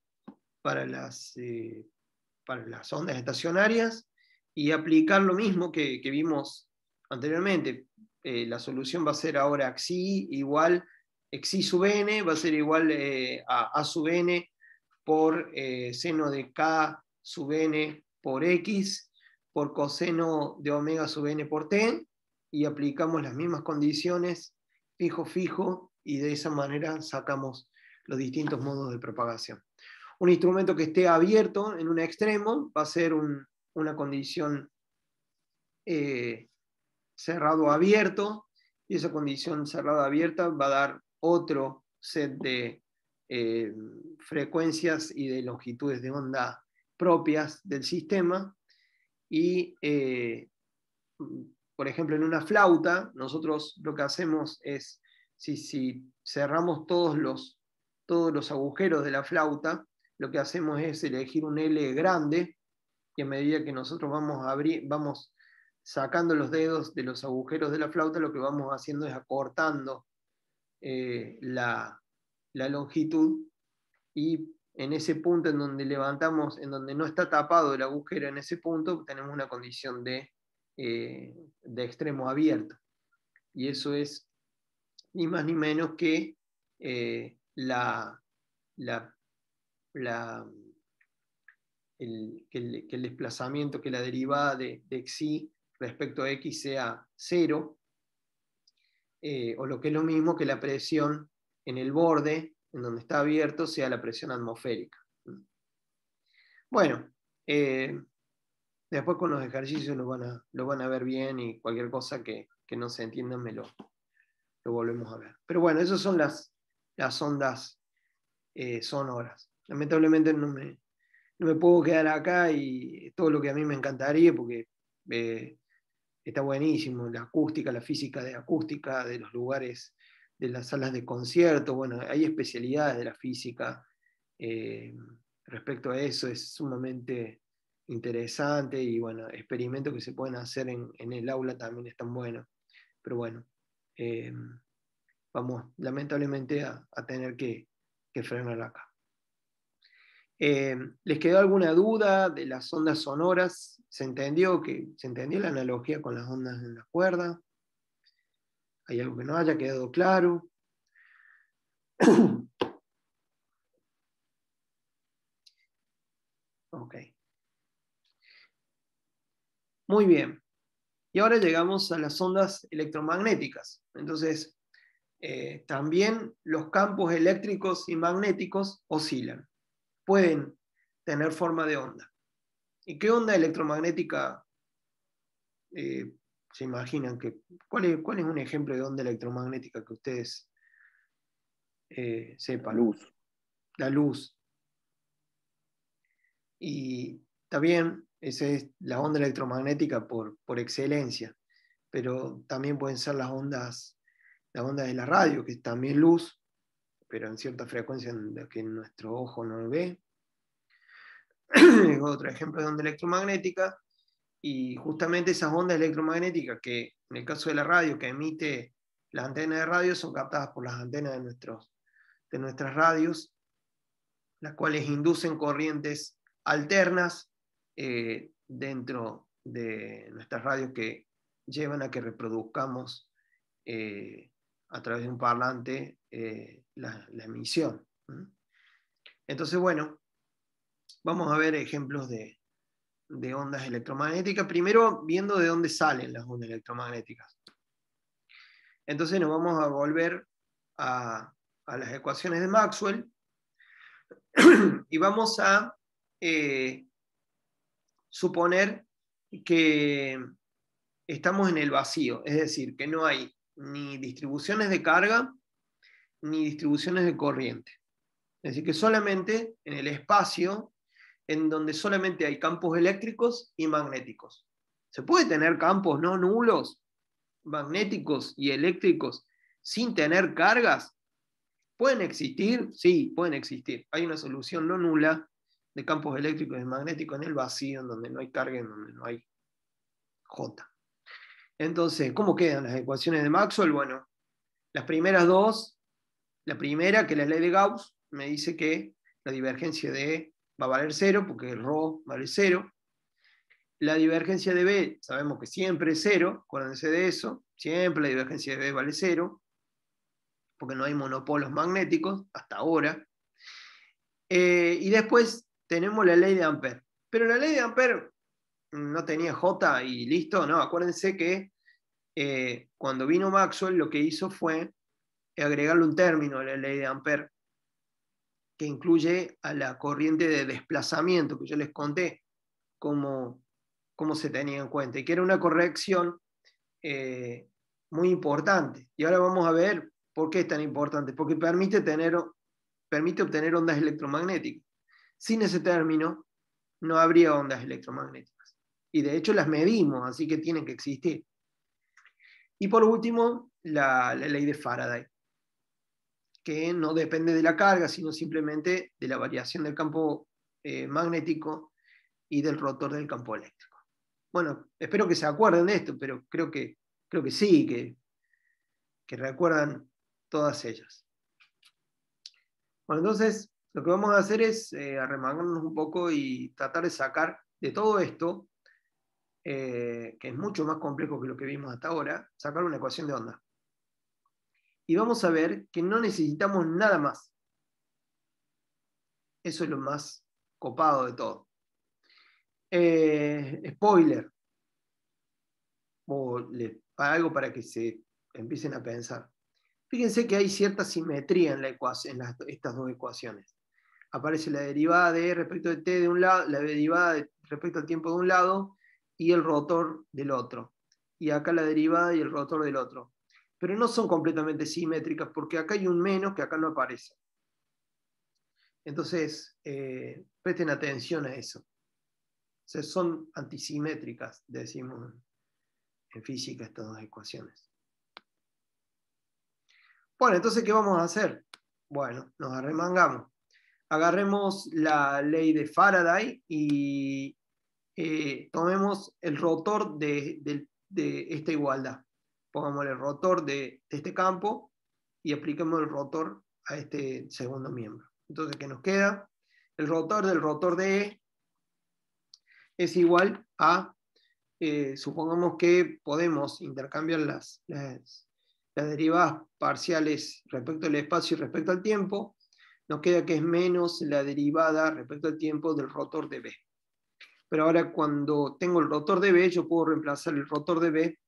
para, las, eh, para las ondas estacionarias y aplicar lo mismo que, vimos anteriormente. la solución va a ser ahora xi igual xi sub n, va a ser igual a a sub n por seno de k sub n por x por coseno de omega sub n por t y aplicamos las mismas condiciones fijo fijo y de esa manera sacamos los distintos modos de propagación. Un instrumento que esté abierto en un extremo va a ser una condición eh, cerrado abierto y esa condición cerrada abierta va a dar otro set de eh, frecuencias y de longitudes de onda propias del sistema y, eh, por ejemplo, en una flauta, nosotros lo que hacemos es, si, cerramos todos los, todos los agujeros de la flauta, lo que hacemos es elegir un L grande, y a medida que nosotros vamos, a abrir, vamos sacando los dedos de los agujeros de la flauta, lo que vamos haciendo es acortando eh, la, la, longitud y en ese punto en donde levantamos, en donde no está tapado el agujero, en ese punto tenemos una condición de, eh, de extremo abierto. Y eso es ni más ni menos que eh, la, el, el, desplazamiento, que la derivada de, de xi respecto a x sea cero, eh, o lo que es lo mismo que la presión en el borde en donde está abierto sea la presión atmosférica. Bueno, eh, después con los ejercicios lo van, a, ver bien y cualquier cosa que, no se entienda me lo, volvemos a ver. Pero bueno, esas son las, ondas eh, sonoras. Lamentablemente no me, puedo quedar acá y todo lo que a mí me encantaría porque... Eh, está buenísimo, la acústica, la física de acústica de los lugares de las salas de concierto, bueno, hay especialidades de la física eh, respecto a eso, es sumamente interesante y bueno, experimentos que se pueden hacer en, el aula también están buenos, pero bueno, eh, vamos lamentablemente a, tener que, frenar acá. Eh, ¿Les quedó alguna duda de las ondas sonoras? ¿Se entendió, que, ¿Se entendió la analogía con las ondas en la cuerda? ¿Hay algo que no haya quedado claro? (clears throat) ok. Muy bien. Y ahora llegamos a las ondas electromagnéticas. Entonces, eh, también los campos eléctricos y magnéticos oscilan. Pueden tener forma de onda. ¿Y qué onda electromagnética eh, se imaginan que. ¿Cuál es, un ejemplo de onda electromagnética que ustedes eh, sepan? La luz. La luz. Y también esa es la onda electromagnética por, por excelencia, pero también pueden ser las ondas, las ondas de la radio, que es también luz, pero en cierta frecuencia que nuestro ojo no lo ve. (clears throat) Otro ejemplo de onda electromagnética y justamente esas ondas electromagnéticas que, en el caso de la radio, que emite las antenas de radio, son captadas por las antenas de, nuestros, de nuestras radios, las cuales inducen corrientes alternas eh, dentro de nuestras radios que llevan a que reproduzcamos eh, a través de un parlante eh, la, emisión. Entonces, bueno, vamos a ver ejemplos de, de ondas electromagnéticas, primero viendo de dónde salen las ondas electromagnéticas. Entonces nos vamos a volver a, las ecuaciones de Maxwell (clears throat) y vamos a eh, suponer que estamos en el vacío, es decir, que no hay ni distribuciones de carga ni distribuciones de corriente. Es decir, que solamente en el espacio en donde solamente hay campos eléctricos y magnéticos. Se puede tener campos no nulos, magnéticos y eléctricos, sin tener cargas. ¿Pueden existir? Sí, pueden existir. Hay una solución no nula de campos eléctricos y magnéticos en el vacío, en donde no hay carga, en donde no hay J. Entonces, ¿cómo quedan las ecuaciones de Maxwell? Bueno, las primeras dos, la primera, que es la ley de Gauss, me dice que la divergencia de va a valer cero, porque el ρ vale cero. La divergencia de B sabemos que siempre es cero. acuérdense de eso, siempre la divergencia de B vale cero. porque no hay monopolos magnéticos hasta ahora. Eh, y después tenemos la ley de Ampere. Pero la ley de Ampere no tenía J y listo, no, acuérdense que eh, cuando vino Maxwell lo que hizo fue agregarle un término a la ley de Ampere que incluye a la corriente de desplazamiento que yo les conté cómo, cómo se tenía en cuenta y que era una corrección eh, muy importante. Y ahora vamos a ver por qué es tan importante, porque permite, tener, permite obtener ondas electromagnéticas. Sin ese término no habría ondas electromagnéticas. Y de hecho las medimos, así que tienen que existir. Y por último, la ley de Faraday que no depende de la carga, sino simplemente de la variación del campo eh, magnético y del rotor del campo eléctrico. Bueno, espero que se acuerden de esto, pero creo que, creo que sí, que, que recuerdan todas ellas. Bueno, entonces lo que vamos a hacer es eh, arremangarnos un poco y tratar de sacar de todo esto, eh, que es mucho más complejo que lo que vimos hasta ahora, sacar una ecuación de onda y vamos a ver que no necesitamos nada más. Eso es lo más copado de todo. Eh, spoiler. O algo para que se empiecen a pensar. Fíjense que hay cierta simetría en, estas dos ecuaciones. Aparece la derivada de respecto de t de un lado, la derivada respecto al tiempo de un lado y el rotor del otro. Y acá la derivada y el rotor del otro pero no son completamente simétricas porque acá hay un menos que acá no aparece. Entonces, eh, presten atención a eso. son antisimétricas, decimos en física, estas dos ecuaciones. Bueno, entonces, ¿qué vamos a hacer? Bueno, nos arremangamos. Agarremos la ley de Faraday y eh, tomemos el rotor de esta igualdad pongamos el rotor de, este campo y apliquemos el rotor a este segundo miembro. Entonces, ¿qué nos queda? El rotor del rotor de E es igual a, eh, supongamos que podemos intercambiar las, las derivadas parciales respecto al espacio y respecto al tiempo, nos queda que es menos la derivada respecto al tiempo del rotor de B. Pero ahora cuando tengo el rotor de B, yo puedo reemplazar el rotor de B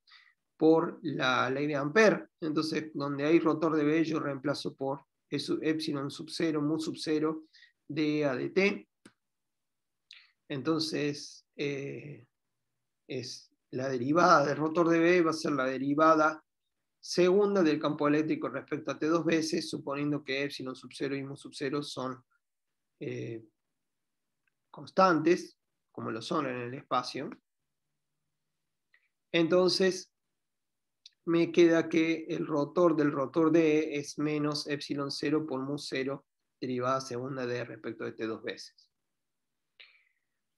por la ley de Ampere. Entonces, donde hay rotor de B, yo reemplazo por epsilon sub 0, mu sub 0 de ADT. Entonces, eh, es la derivada del rotor de B va a ser la derivada segunda del campo eléctrico respecto a T dos veces, suponiendo que epsilon sub 0 y mu sub 0 son eh, constantes, como lo son en el espacio. Entonces, me queda que el rotor del rotor D es menos epsilon 0 por mu 0 derivada segunda de respecto a este dos veces.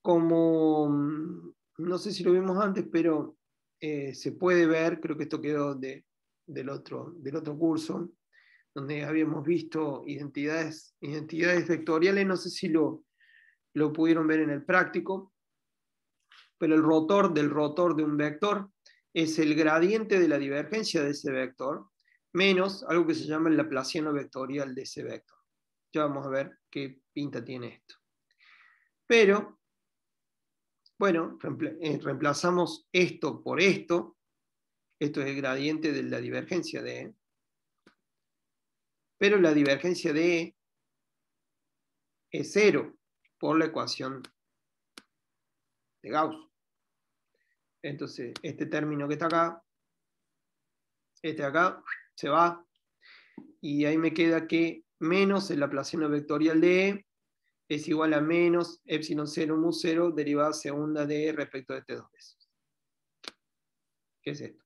Como, mm, no sé si lo vimos antes, pero eh, se puede ver, creo que esto quedó del, otro, del otro curso, donde habíamos visto identidades, identidades vectoriales, no sé si lo, lo pudieron ver en el práctico, pero el rotor del rotor de un vector es el gradiente de la divergencia de ese vector menos algo que se llama el laplaciano vectorial de ese vector. Ya vamos a ver qué pinta tiene esto. Pero, bueno, eh, reemplazamos esto por esto. Esto es el gradiente de la divergencia de E. Pero la divergencia de E es cero por la ecuación de Gauss. Entonces, este término que está acá, este de acá, se va. Y ahí me queda que menos el la vectorial de E es igual a menos epsilon 0 mu 0 derivada segunda de E respecto de este 2 veces. ¿Qué es esto?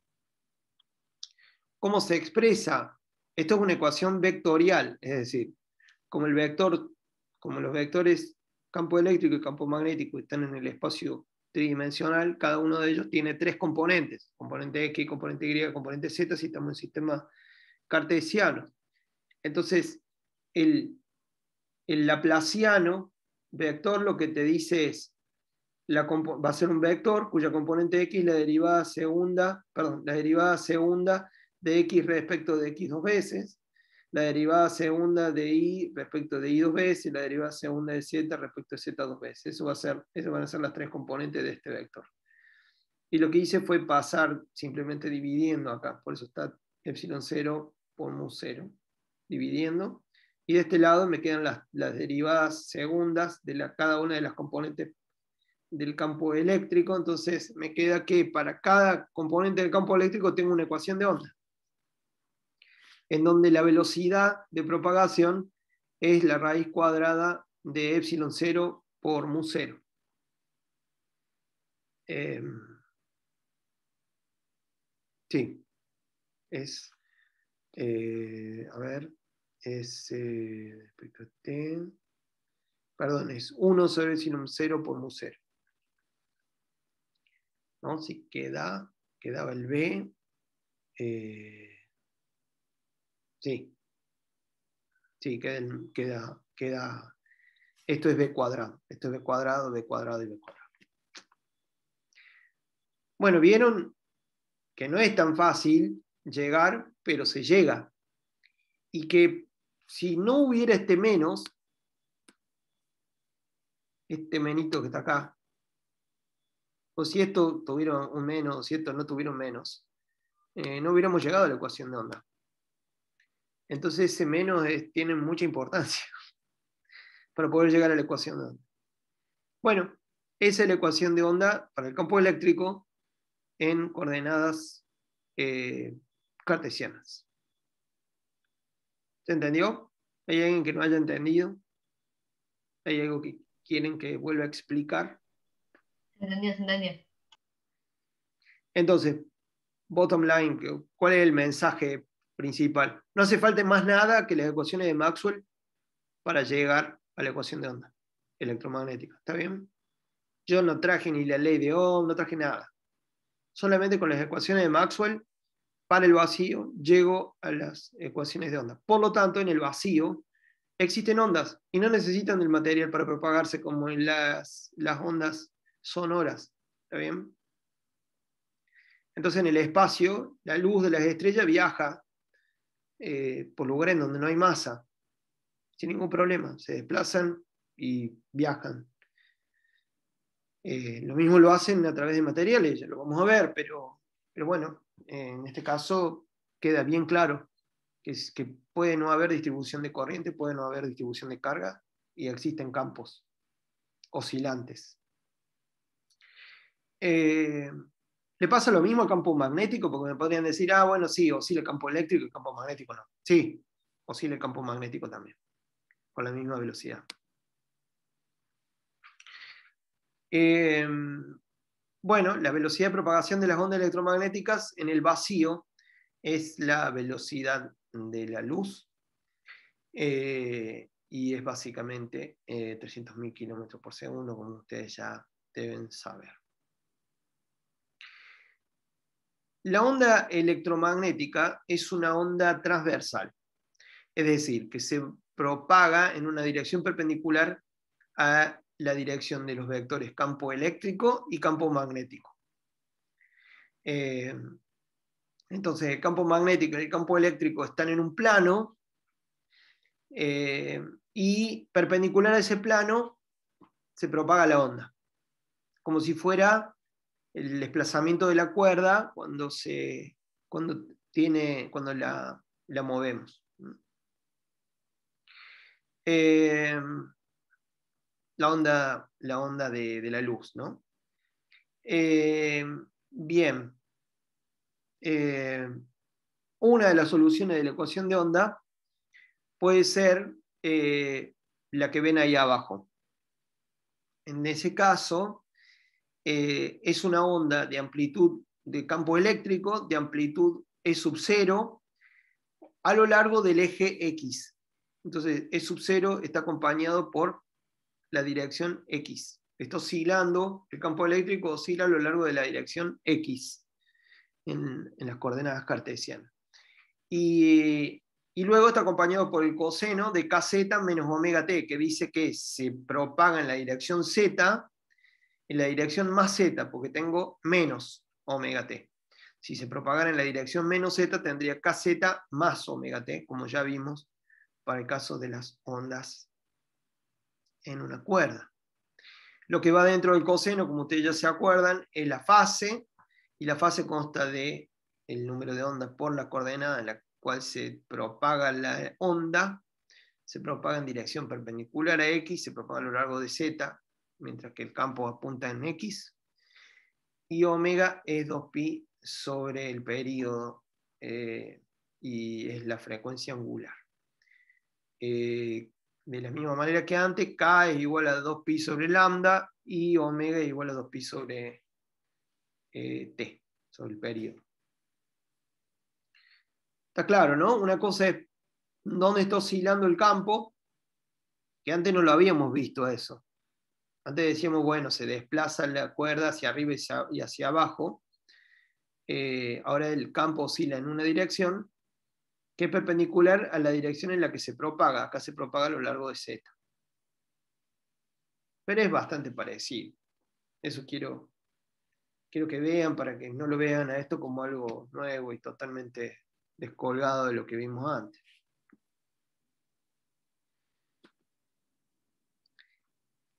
¿Cómo se expresa? Esto es una ecuación vectorial, es decir, como el vector, como los vectores campo eléctrico y campo magnético están en el espacio tridimensional, cada uno de ellos tiene tres componentes, componente X, componente Y, componente Z, si estamos en sistema cartesiano. Entonces, el, laplaciano vector lo que te dice es, la va a ser un vector cuya componente X es la derivada segunda, perdón, la derivada segunda de X respecto de X dos veces, la derivada segunda de i respecto de i dos veces, y la derivada segunda de z respecto de z dos veces. Eso, va a ser, eso van a ser las tres componentes de este vector. Y lo que hice fue pasar simplemente dividiendo acá, por eso está epsilon 0 por mu 0, dividiendo. Y de este lado me quedan las, las derivadas segundas de cada una de las componentes del campo eléctrico, entonces me queda que para cada componente del campo eléctrico tengo una ecuación de onda en donde la velocidad de propagación es la raíz cuadrada de epsilon 0 por mu 0. Eh, em, sí, es, eh, a ver, es, eh, perdón, es 1 sobre epsilon 0 por mu 0. ¿No? Si queda, quedaba el B. Eh, Sí. Sí, queda, queda. Esto es B cuadrado. Esto es B cuadrado, B cuadrado y B cuadrado. Bueno, vieron que no es tan fácil llegar, pero se llega. Y que si no hubiera este menos, este menito que está acá, o si esto tuviera un menos, si esto no tuviera un menos, eh, no hubiéramos llegado a la ecuación de onda. Entonces ese menos tiene mucha importancia (laughs) para poder llegar a la ecuación de onda. Bueno, esa es la ecuación de onda para el campo eléctrico en coordenadas eh, cartesianas. ¿Se entendió? ¿Hay alguien que no haya entendido? ¿Hay algo que quieren que vuelva a explicar? Se entendió, Entonces, bottom line, ¿cuál es el mensaje principal. No hace falta más nada que las ecuaciones de Maxwell para llegar a la ecuación de onda electromagnética. ¿Está bien? Yo no traje ni la ley de Ohm, no traje nada. Solamente con las ecuaciones de Maxwell para el vacío llego a las ecuaciones de onda. Por lo tanto, en el vacío existen ondas y no necesitan del material para propagarse como en las, las ondas sonoras. ¿Está bien? Entonces en el espacio, la luz de las estrellas viaja eh, por lugares donde no hay masa, sin ningún problema. Se desplazan y viajan. Eh, lo mismo lo hacen a través de materiales, ya lo vamos a ver, pero, pero bueno, eh, en este caso queda bien claro que, puede no haber distribución de corriente, puede no haber distribución de carga y existen campos oscilantes. Le pasa lo mismo al campo magnético, porque me podrían decir, ah, bueno, sí, o sí el campo eléctrico y el campo magnético no. Sí, oscila el campo magnético también, con la misma velocidad. Em, bueno, la velocidad de propagación de las ondas electromagnéticas en el vacío es la velocidad de la luz eh, y es básicamente 300.000 eh, kilómetros por segundo, como ustedes ya deben saber. La onda electromagnética es una onda transversal, es decir, que se propaga en una dirección perpendicular a la dirección de los vectores campo eléctrico y campo magnético. Eh, entonces, el campo magnético y el campo eléctrico están en un plano eh, y perpendicular a ese plano se propaga la onda, como si fuera el desplazamiento de la cuerda cuando, se, cuando, tiene, cuando la, la movemos. Eh, la onda, la onda de, la luz, ¿no? Eh, bien. Eh, una de las soluciones de la ecuación de onda puede ser la que ven ahí abajo. En ese caso, eh, es una onda de amplitud de campo eléctrico, de amplitud E sub 0, a lo largo del eje X. Entonces, E sub 0 está acompañado por la dirección X. Está oscilando, el campo eléctrico oscila a lo largo de la dirección X en, las coordenadas cartesianas. Y, y, luego está acompañado por el coseno de KZ menos omega t, que dice que se propaga en la dirección Z en la dirección más z, porque tengo menos omega t. Si se propagara en la dirección menos z, tendría kz más omega t, como ya vimos para el caso de las ondas en una cuerda. Lo que va dentro del coseno, como ustedes ya se acuerdan, es la fase, y la fase consta de el número de ondas por la coordenada en la cual se propaga la onda, se propaga en dirección perpendicular a x, se propaga a lo largo de z, mientras que el campo apunta en X, y omega es 2pi sobre el periodo eh, y es la frecuencia angular. Eh, de la misma manera que antes, K es igual a 2pi sobre lambda y omega es igual a 2pi sobre eh, T, sobre el periodo. Está claro, ¿no? Una cosa es dónde está oscilando el campo, que antes no lo habíamos visto eso. Antes decíamos, bueno, se desplaza la cuerda hacia arriba y hacia, abajo. Eh, ahora el campo oscila en una dirección que es perpendicular a la dirección en la que se propaga. Acá se propaga a lo largo de Z. Pero es bastante parecido. Eso quiero, quiero que vean para que no lo vean a esto como algo nuevo y totalmente descolgado de lo que vimos antes.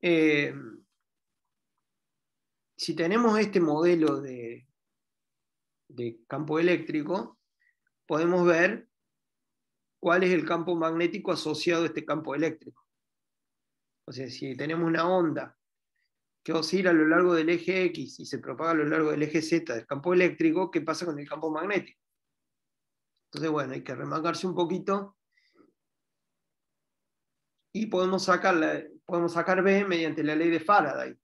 Eh, si tenemos este modelo de, de campo eléctrico, podemos ver cuál es el campo magnético asociado a este campo eléctrico. O sea, si tenemos una onda que oscila a lo largo del eje X y se propaga a lo largo del eje Z del campo eléctrico, ¿qué pasa con el campo magnético? Entonces, bueno, hay que remarcarse un poquito y podemos sacar, podemos sacar B mediante la ley de Faraday.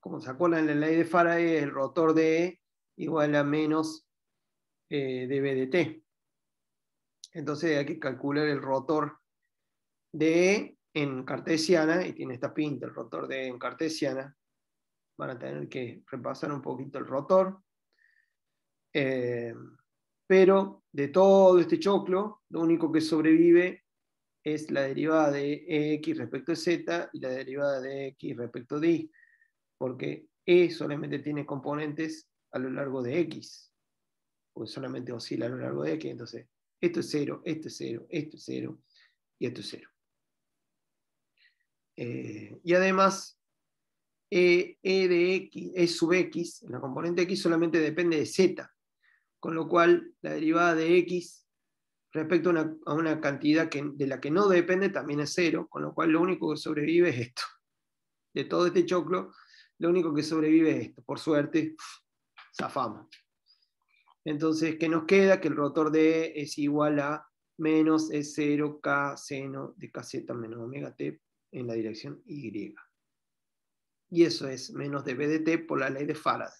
Como se acuerdan, la ley de Faraday el rotor de E igual a menos eh, de B de T. Entonces hay que calcular el rotor de E en cartesiana, y tiene esta pinta el rotor de E en cartesiana. Van a tener que repasar un poquito el rotor. Eh, pero de todo este choclo, lo único que sobrevive es la derivada de e, x respecto a z y la derivada de x respecto de y, porque e solamente tiene componentes a lo largo de x, O solamente oscila a lo largo de x, entonces esto es 0, esto es 0, esto es 0 y esto es 0. Eh, y además, e, e de x, es sub x, la componente x solamente depende de z, con lo cual la derivada de x respecto a una, cantidad de la que no depende también es cero, con lo cual lo único que sobrevive es esto. De todo este choclo, lo único que sobrevive es esto. Por suerte, zafamos. Entonces, ¿qué nos queda? Que el rotor de es igual a menos es 0K seno de KZ menos omega T en la dirección Y. Y eso es menos de B de T por la ley de Faraday.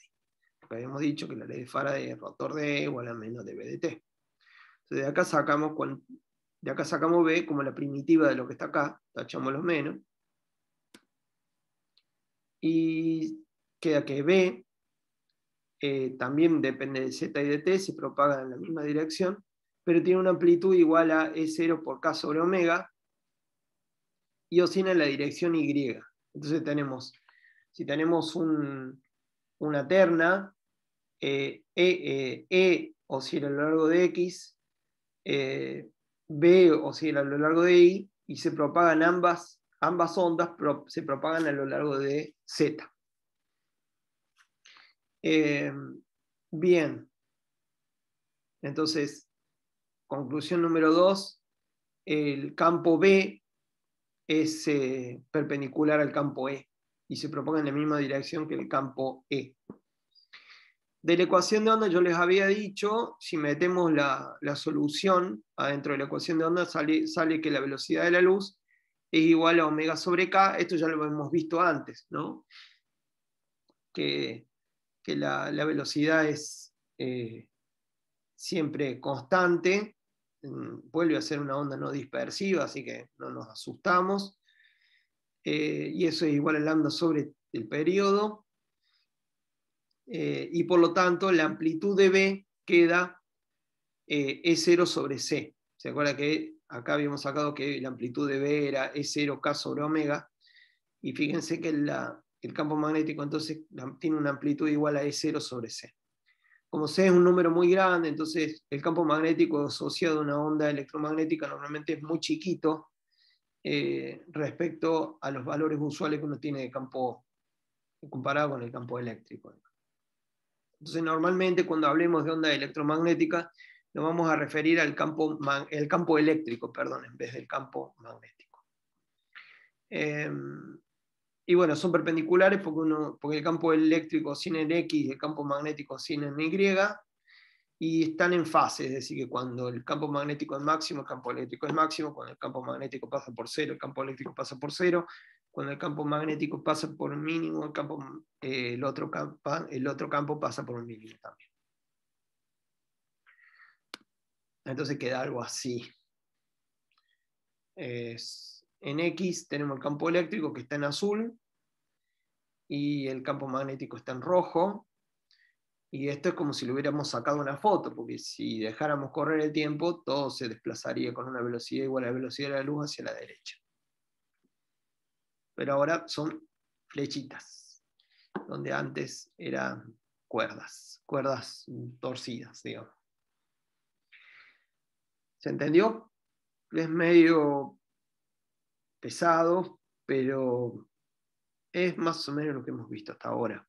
Porque habíamos dicho que la ley de Faraday es rotor de E igual a menos de B de T de acá sacamos, de acá sacamos B como la primitiva de lo que está acá, tachamos los menos. Y queda que B, eh, también depende de Z y de T, se propaga en la misma dirección, pero tiene una amplitud igual a E0 por K sobre omega, y oscila en la dirección Y. Entonces tenemos, si tenemos una terna, eh, e, eh, e, oscila a lo largo de X, B, eh, o sea, a lo largo de I y se propagan ambas, ambas ondas, se propagan a lo largo de Z. Eh, bien, entonces, conclusión número 2, el campo B es eh, perpendicular al campo E y se propaga en la misma dirección que el campo E de la ecuación de onda yo les había dicho, si metemos la, solución adentro de la ecuación de onda, sale, que la velocidad de la luz es igual a omega sobre k, esto ya lo hemos visto antes, ¿no? Que, la, velocidad es eh, siempre constante, mm, vuelve a ser una onda no dispersiva, así que no nos asustamos, eh, y eso es igual a lambda sobre el periodo, eh, y por lo tanto la amplitud de B queda E0 eh, e sobre C. ¿Se acuerda que acá habíamos sacado que la amplitud de B era E0K sobre omega? Y fíjense que el campo magnético entonces tiene una amplitud igual a E0 sobre C. Como C es un número muy grande, entonces el campo magnético asociado a una onda electromagnética normalmente es muy chiquito eh, respecto a los valores usuales que uno tiene de campo comparado con el campo eléctrico. Entonces, normalmente cuando hablemos de onda electromagnética, nos vamos a referir al campo, el campo eléctrico, perdón, en vez del campo magnético. Em, y bueno, son perpendiculares porque, porque el campo eléctrico sin el X y el campo magnético sin el Y, y están en fase, es decir, que cuando el campo magnético es máximo, el campo eléctrico es máximo, cuando el campo magnético pasa por cero, el campo eléctrico pasa por cero, cuando el campo magnético pasa por un mínimo, el, campo, eh, el, otro, campo, pasa por un mínimo también. Entonces queda algo así. en X tenemos el campo eléctrico que está en azul y el campo magnético está en rojo. Y esto es como si le hubiéramos sacado una foto, porque si dejáramos correr el tiempo, todo se desplazaría con una velocidad igual a la velocidad de la luz hacia la derecha pero ahora son flechitas, donde antes eran cuerdas, cuerdas torcidas, digamos. ¿Se entendió? Es medio pesado, pero es más o menos lo que hemos visto hasta ahora.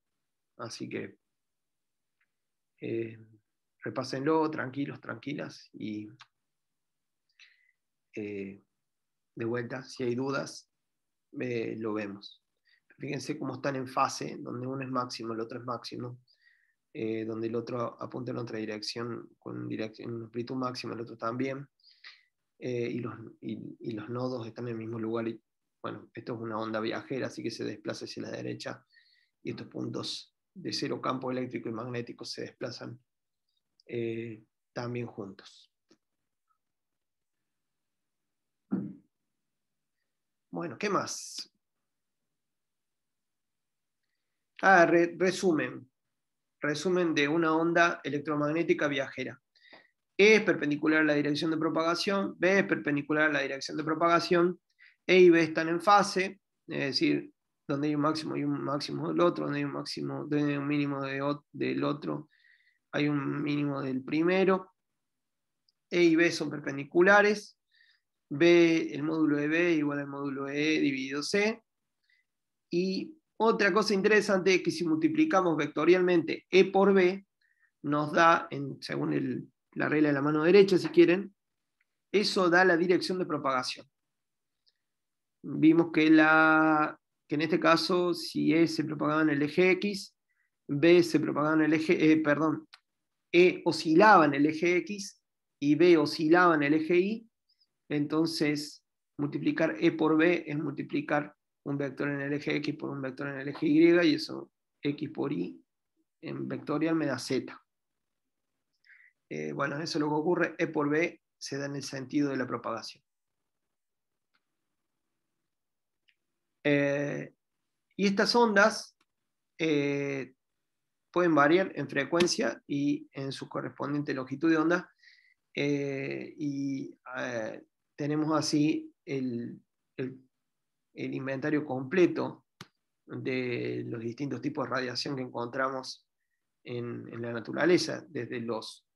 Así que eh, repásenlo tranquilos, tranquilas y eh, de vuelta, si hay dudas, eh, lo vemos. Fíjense cómo están en fase, donde uno es máximo, el otro es máximo, eh, donde el otro apunta en otra dirección, con dirección, amplitud máxima, el otro también, eh, y, los, los, nodos están en el mismo lugar. Y, bueno, esto es una onda viajera, así que se desplaza hacia la derecha, y estos puntos de cero campo eléctrico y magnético se desplazan también juntos. Bueno, ¿qué más? Ah, resumen. Resumen de una onda electromagnética viajera. E es perpendicular a la dirección de propagación, B es perpendicular a la dirección de propagación, E y B están en fase, es decir, donde hay un máximo y un máximo del otro, donde hay un máximo, donde un mínimo del otro, hay un mínimo del primero. E y B son perpendiculares. B, el módulo de B igual al módulo de E dividido C. Y otra cosa interesante es que si multiplicamos vectorialmente E por B, nos da, en, según la regla de la mano derecha, si quieren, eso da la dirección de propagación. Vimos que, la, en este caso, si E se propagaba en el eje X, B se propagaba en el eje, eh, perdón, E oscilaba en el eje X y B oscilaba en el eje Y, entonces, multiplicar E por B es multiplicar un vector en el eje X por un vector en el eje Y, y eso X por Y en vectorial me da Z. Eh, bueno, eso es lo que ocurre. E por B se da en el sentido de la propagación. Eh, y estas ondas eh, pueden variar en frecuencia y en su correspondiente longitud de onda. y tenemos así el, inventario completo de los distintos tipos de radiación que encontramos en, la naturaleza, desde los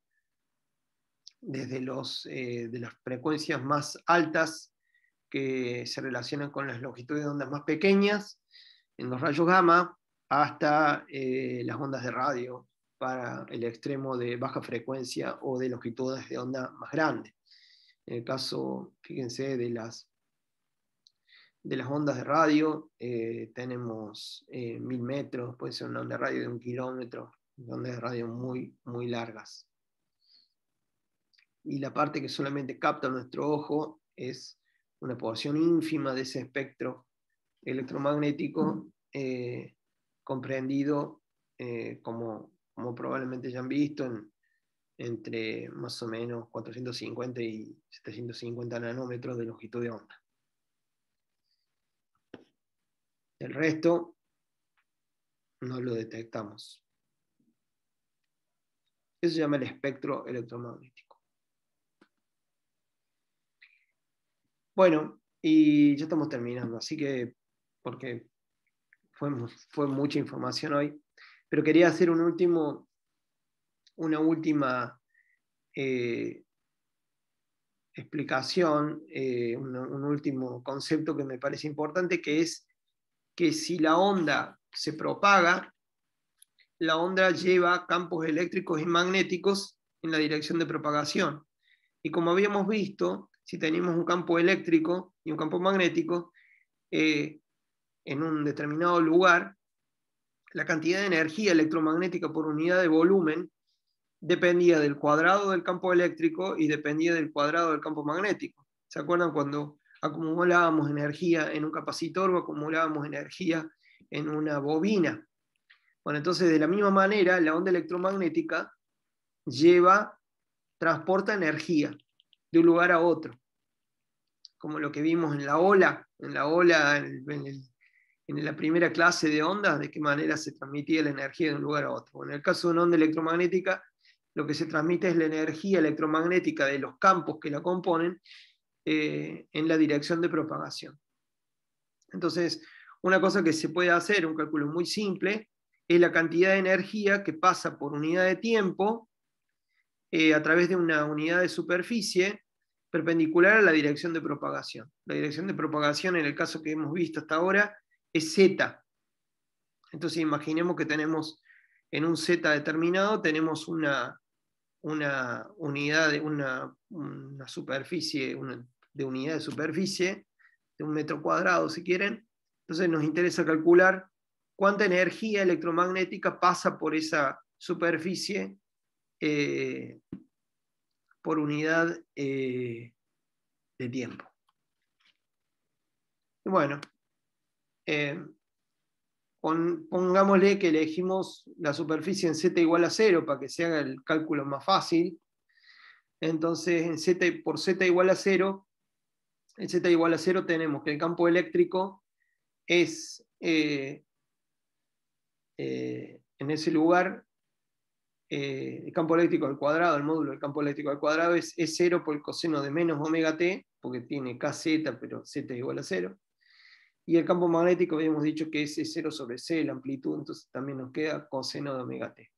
desde eh, de las frecuencias más altas que se relacionan con las longitudes de ondas más pequeñas, en los rayos gamma, hasta eh, las ondas de radio para el extremo de baja frecuencia o de longitudes de onda más grandes. En el caso, fíjense, de las, de las ondas de radio, eh, tenemos eh, mil metros, puede ser una onda de radio de un kilómetro, ondas de radio muy, muy largas. Y la parte que solamente capta nuestro ojo es una porción ínfima de ese espectro electromagnético eh, comprendido, como, como probablemente ya han visto en, entre más o menos 450 y 750 nanómetros de longitud de onda. El resto no lo detectamos. Eso se llama el espectro electromagnético. Bueno, y ya estamos terminando, así que, porque fue, mucha información hoy, pero quería hacer un último una última eh, explicación, eh, un, último concepto que me parece importante, que es que si la onda se propaga, la onda lleva campos eléctricos y magnéticos en la dirección de propagación. Y como habíamos visto, si tenemos un campo eléctrico y un campo magnético eh, en un determinado lugar, la cantidad de energía electromagnética por unidad de volumen dependía del cuadrado del campo eléctrico y dependía del cuadrado del campo magnético. ¿Se acuerdan cuando acumulábamos energía en un capacitor o acumulábamos energía en una bobina? Bueno, entonces de la misma manera, la onda electromagnética lleva, transporta energía de un lugar a otro, como lo que vimos en la ola, en la ola, en, la primera clase de ondas, de qué manera se transmitía la energía de un lugar a otro. en el caso de una onda electromagnética, lo que se transmite es la energía electromagnética de los campos que la componen eh, en la dirección de propagación. Entonces, una cosa que se puede hacer, un cálculo muy simple, es la cantidad de energía que pasa por unidad de tiempo eh, a través de una unidad de superficie perpendicular a la dirección de propagación. La dirección de propagación, en el caso que hemos visto hasta ahora, es z. Entonces imaginemos que tenemos en un z determinado, tenemos una, una unidad de una, superficie, de unidad de superficie, de un metro cuadrado si quieren. Entonces nos interesa calcular cuánta energía electromagnética pasa por esa superficie eh, por unidad eh, de tiempo. Bueno, eh, pongámosle que elegimos la superficie en z igual a 0 para que se haga el cálculo más fácil. Entonces, en z, por z igual a 0, en z igual a 0 tenemos que el campo eléctrico es, eh, eh, en ese lugar, eh, el campo eléctrico al cuadrado, el módulo del campo eléctrico al cuadrado es, 0 por el coseno de menos omega t, porque tiene kz, pero z igual a 0. Y el campo magnético habíamos dicho que es 0 sobre C, la amplitud, entonces también nos queda coseno de omega t.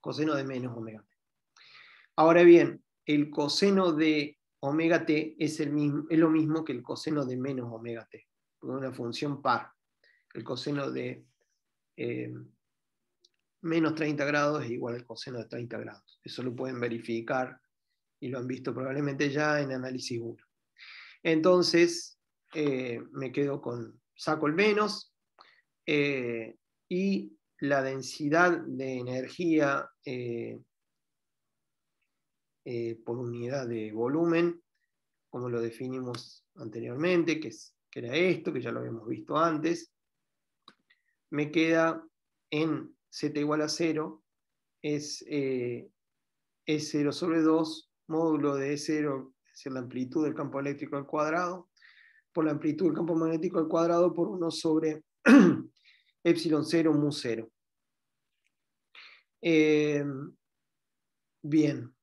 Coseno de menos omega t. Ahora bien, el coseno de omega t es, el mismo, es lo mismo que el coseno de menos omega t, una función par. El coseno de eh, menos 30 grados es igual al coseno de 30 grados. Eso lo pueden verificar y lo han visto probablemente ya en análisis 1. Entonces, eh, me quedo con saco el menos, eh, y la densidad de energía eh, por unidad de volumen, como lo definimos anteriormente, que, es, que era esto, que ya lo habíamos visto antes, me queda en z igual a 0, es, es 0 e sobre 2, módulo de 0, e es la amplitud del campo eléctrico al cuadrado, por la amplitud del campo magnético al cuadrado por 1 sobre (clears throat) epsilon 0 mu 0. Em, bien.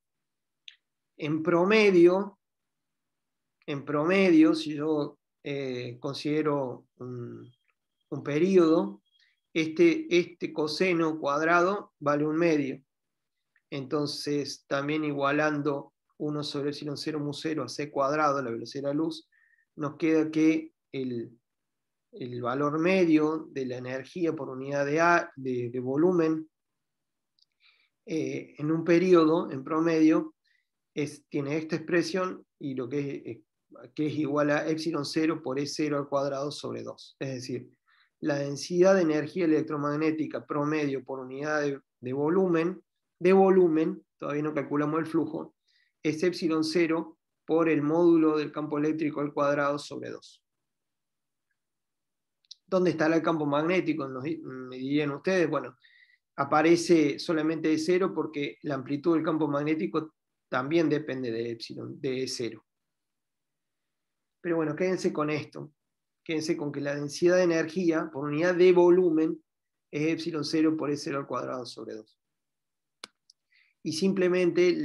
En promedio, en promedio, si yo eh, considero un, periodo, este, este coseno cuadrado vale un medio. Entonces, también igualando 1 sobre epsilon 0 mu 0 a c cuadrado, la velocidad de la luz, nos queda que el, valor medio de la energía por unidad de, a, de, volumen eh, en un periodo, en promedio, es, tiene esta expresión y lo que es, eh, que es igual a epsilon 0 por E0 al cuadrado sobre 2. Es decir, la densidad de energía electromagnética promedio por unidad de, de volumen, de volumen, todavía no calculamos el flujo, es epsilon 0 por el módulo del campo eléctrico al cuadrado sobre 2. ¿Dónde estará el campo magnético? me dirían ustedes, bueno, aparece solamente de 0 porque la amplitud del campo magnético también depende de epsilon, de cero. Pero bueno, quédense con esto. Quédense con que la densidad de energía por unidad de volumen es epsilon 0 por E 0 al cuadrado sobre 2. Y simplemente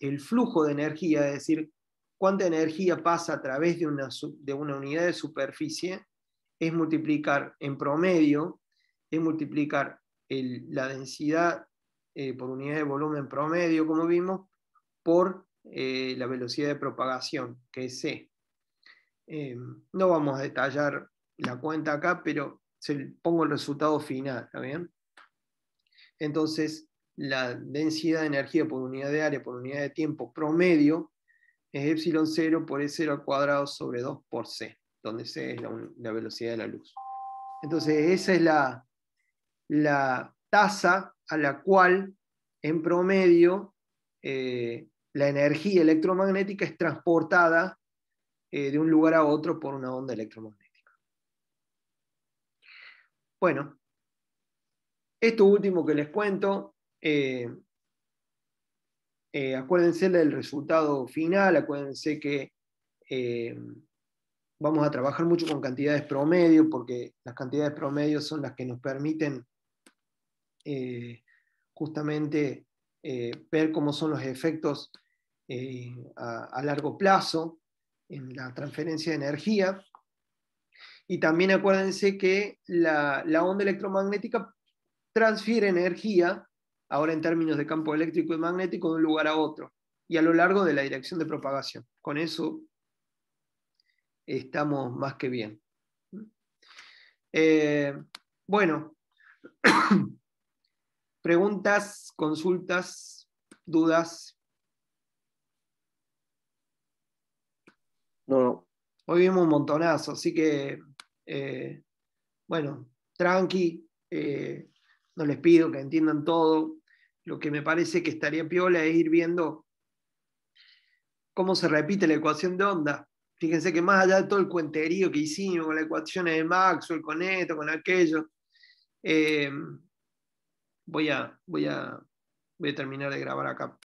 el flujo de energía, es decir, cuánta energía pasa a través de una, de una unidad de superficie es multiplicar en promedio, es multiplicar la densidad eh, por unidad de volumen promedio, como vimos, por eh, la velocidad de propagación, que es C. Em, no vamos a detallar la cuenta acá, pero se, pongo el resultado final, ¿está bien? Entonces, la densidad de energía por unidad de área por unidad de tiempo promedio es epsilon 0 por E 0 al cuadrado sobre 2 por C, donde C es la, velocidad de la luz. Entonces, esa es la, la tasa a la cual, en promedio, eh, la energía electromagnética es transportada eh, de un lugar a otro por una onda electromagnética. Bueno, esto último que les cuento eh, eh, acuérdense del resultado final, acuérdense que eh, vamos a trabajar mucho con cantidades promedio, porque las cantidades promedio son las que nos permiten eh, justamente ver cómo son los efectos a, largo plazo en la transferencia de energía. Y también acuérdense que la, onda electromagnética transfiere energía ahora en términos de campo eléctrico y magnético, de un lugar a otro y a lo largo de la dirección de propagación. Con eso estamos más que bien. Eh, bueno, (coughs) preguntas, consultas, dudas. No. Hoy vimos un montonazo, así que, eh, bueno, tranqui, eh, no les pido que entiendan todo, lo que me parece que estaría piola es ir viendo cómo se repite la ecuación de onda. Fíjense que más allá de todo el cuenterío que hicimos con las ecuaciones de Maxwell, con esto, con aquello, eh, voy, a, voy a terminar de grabar acá.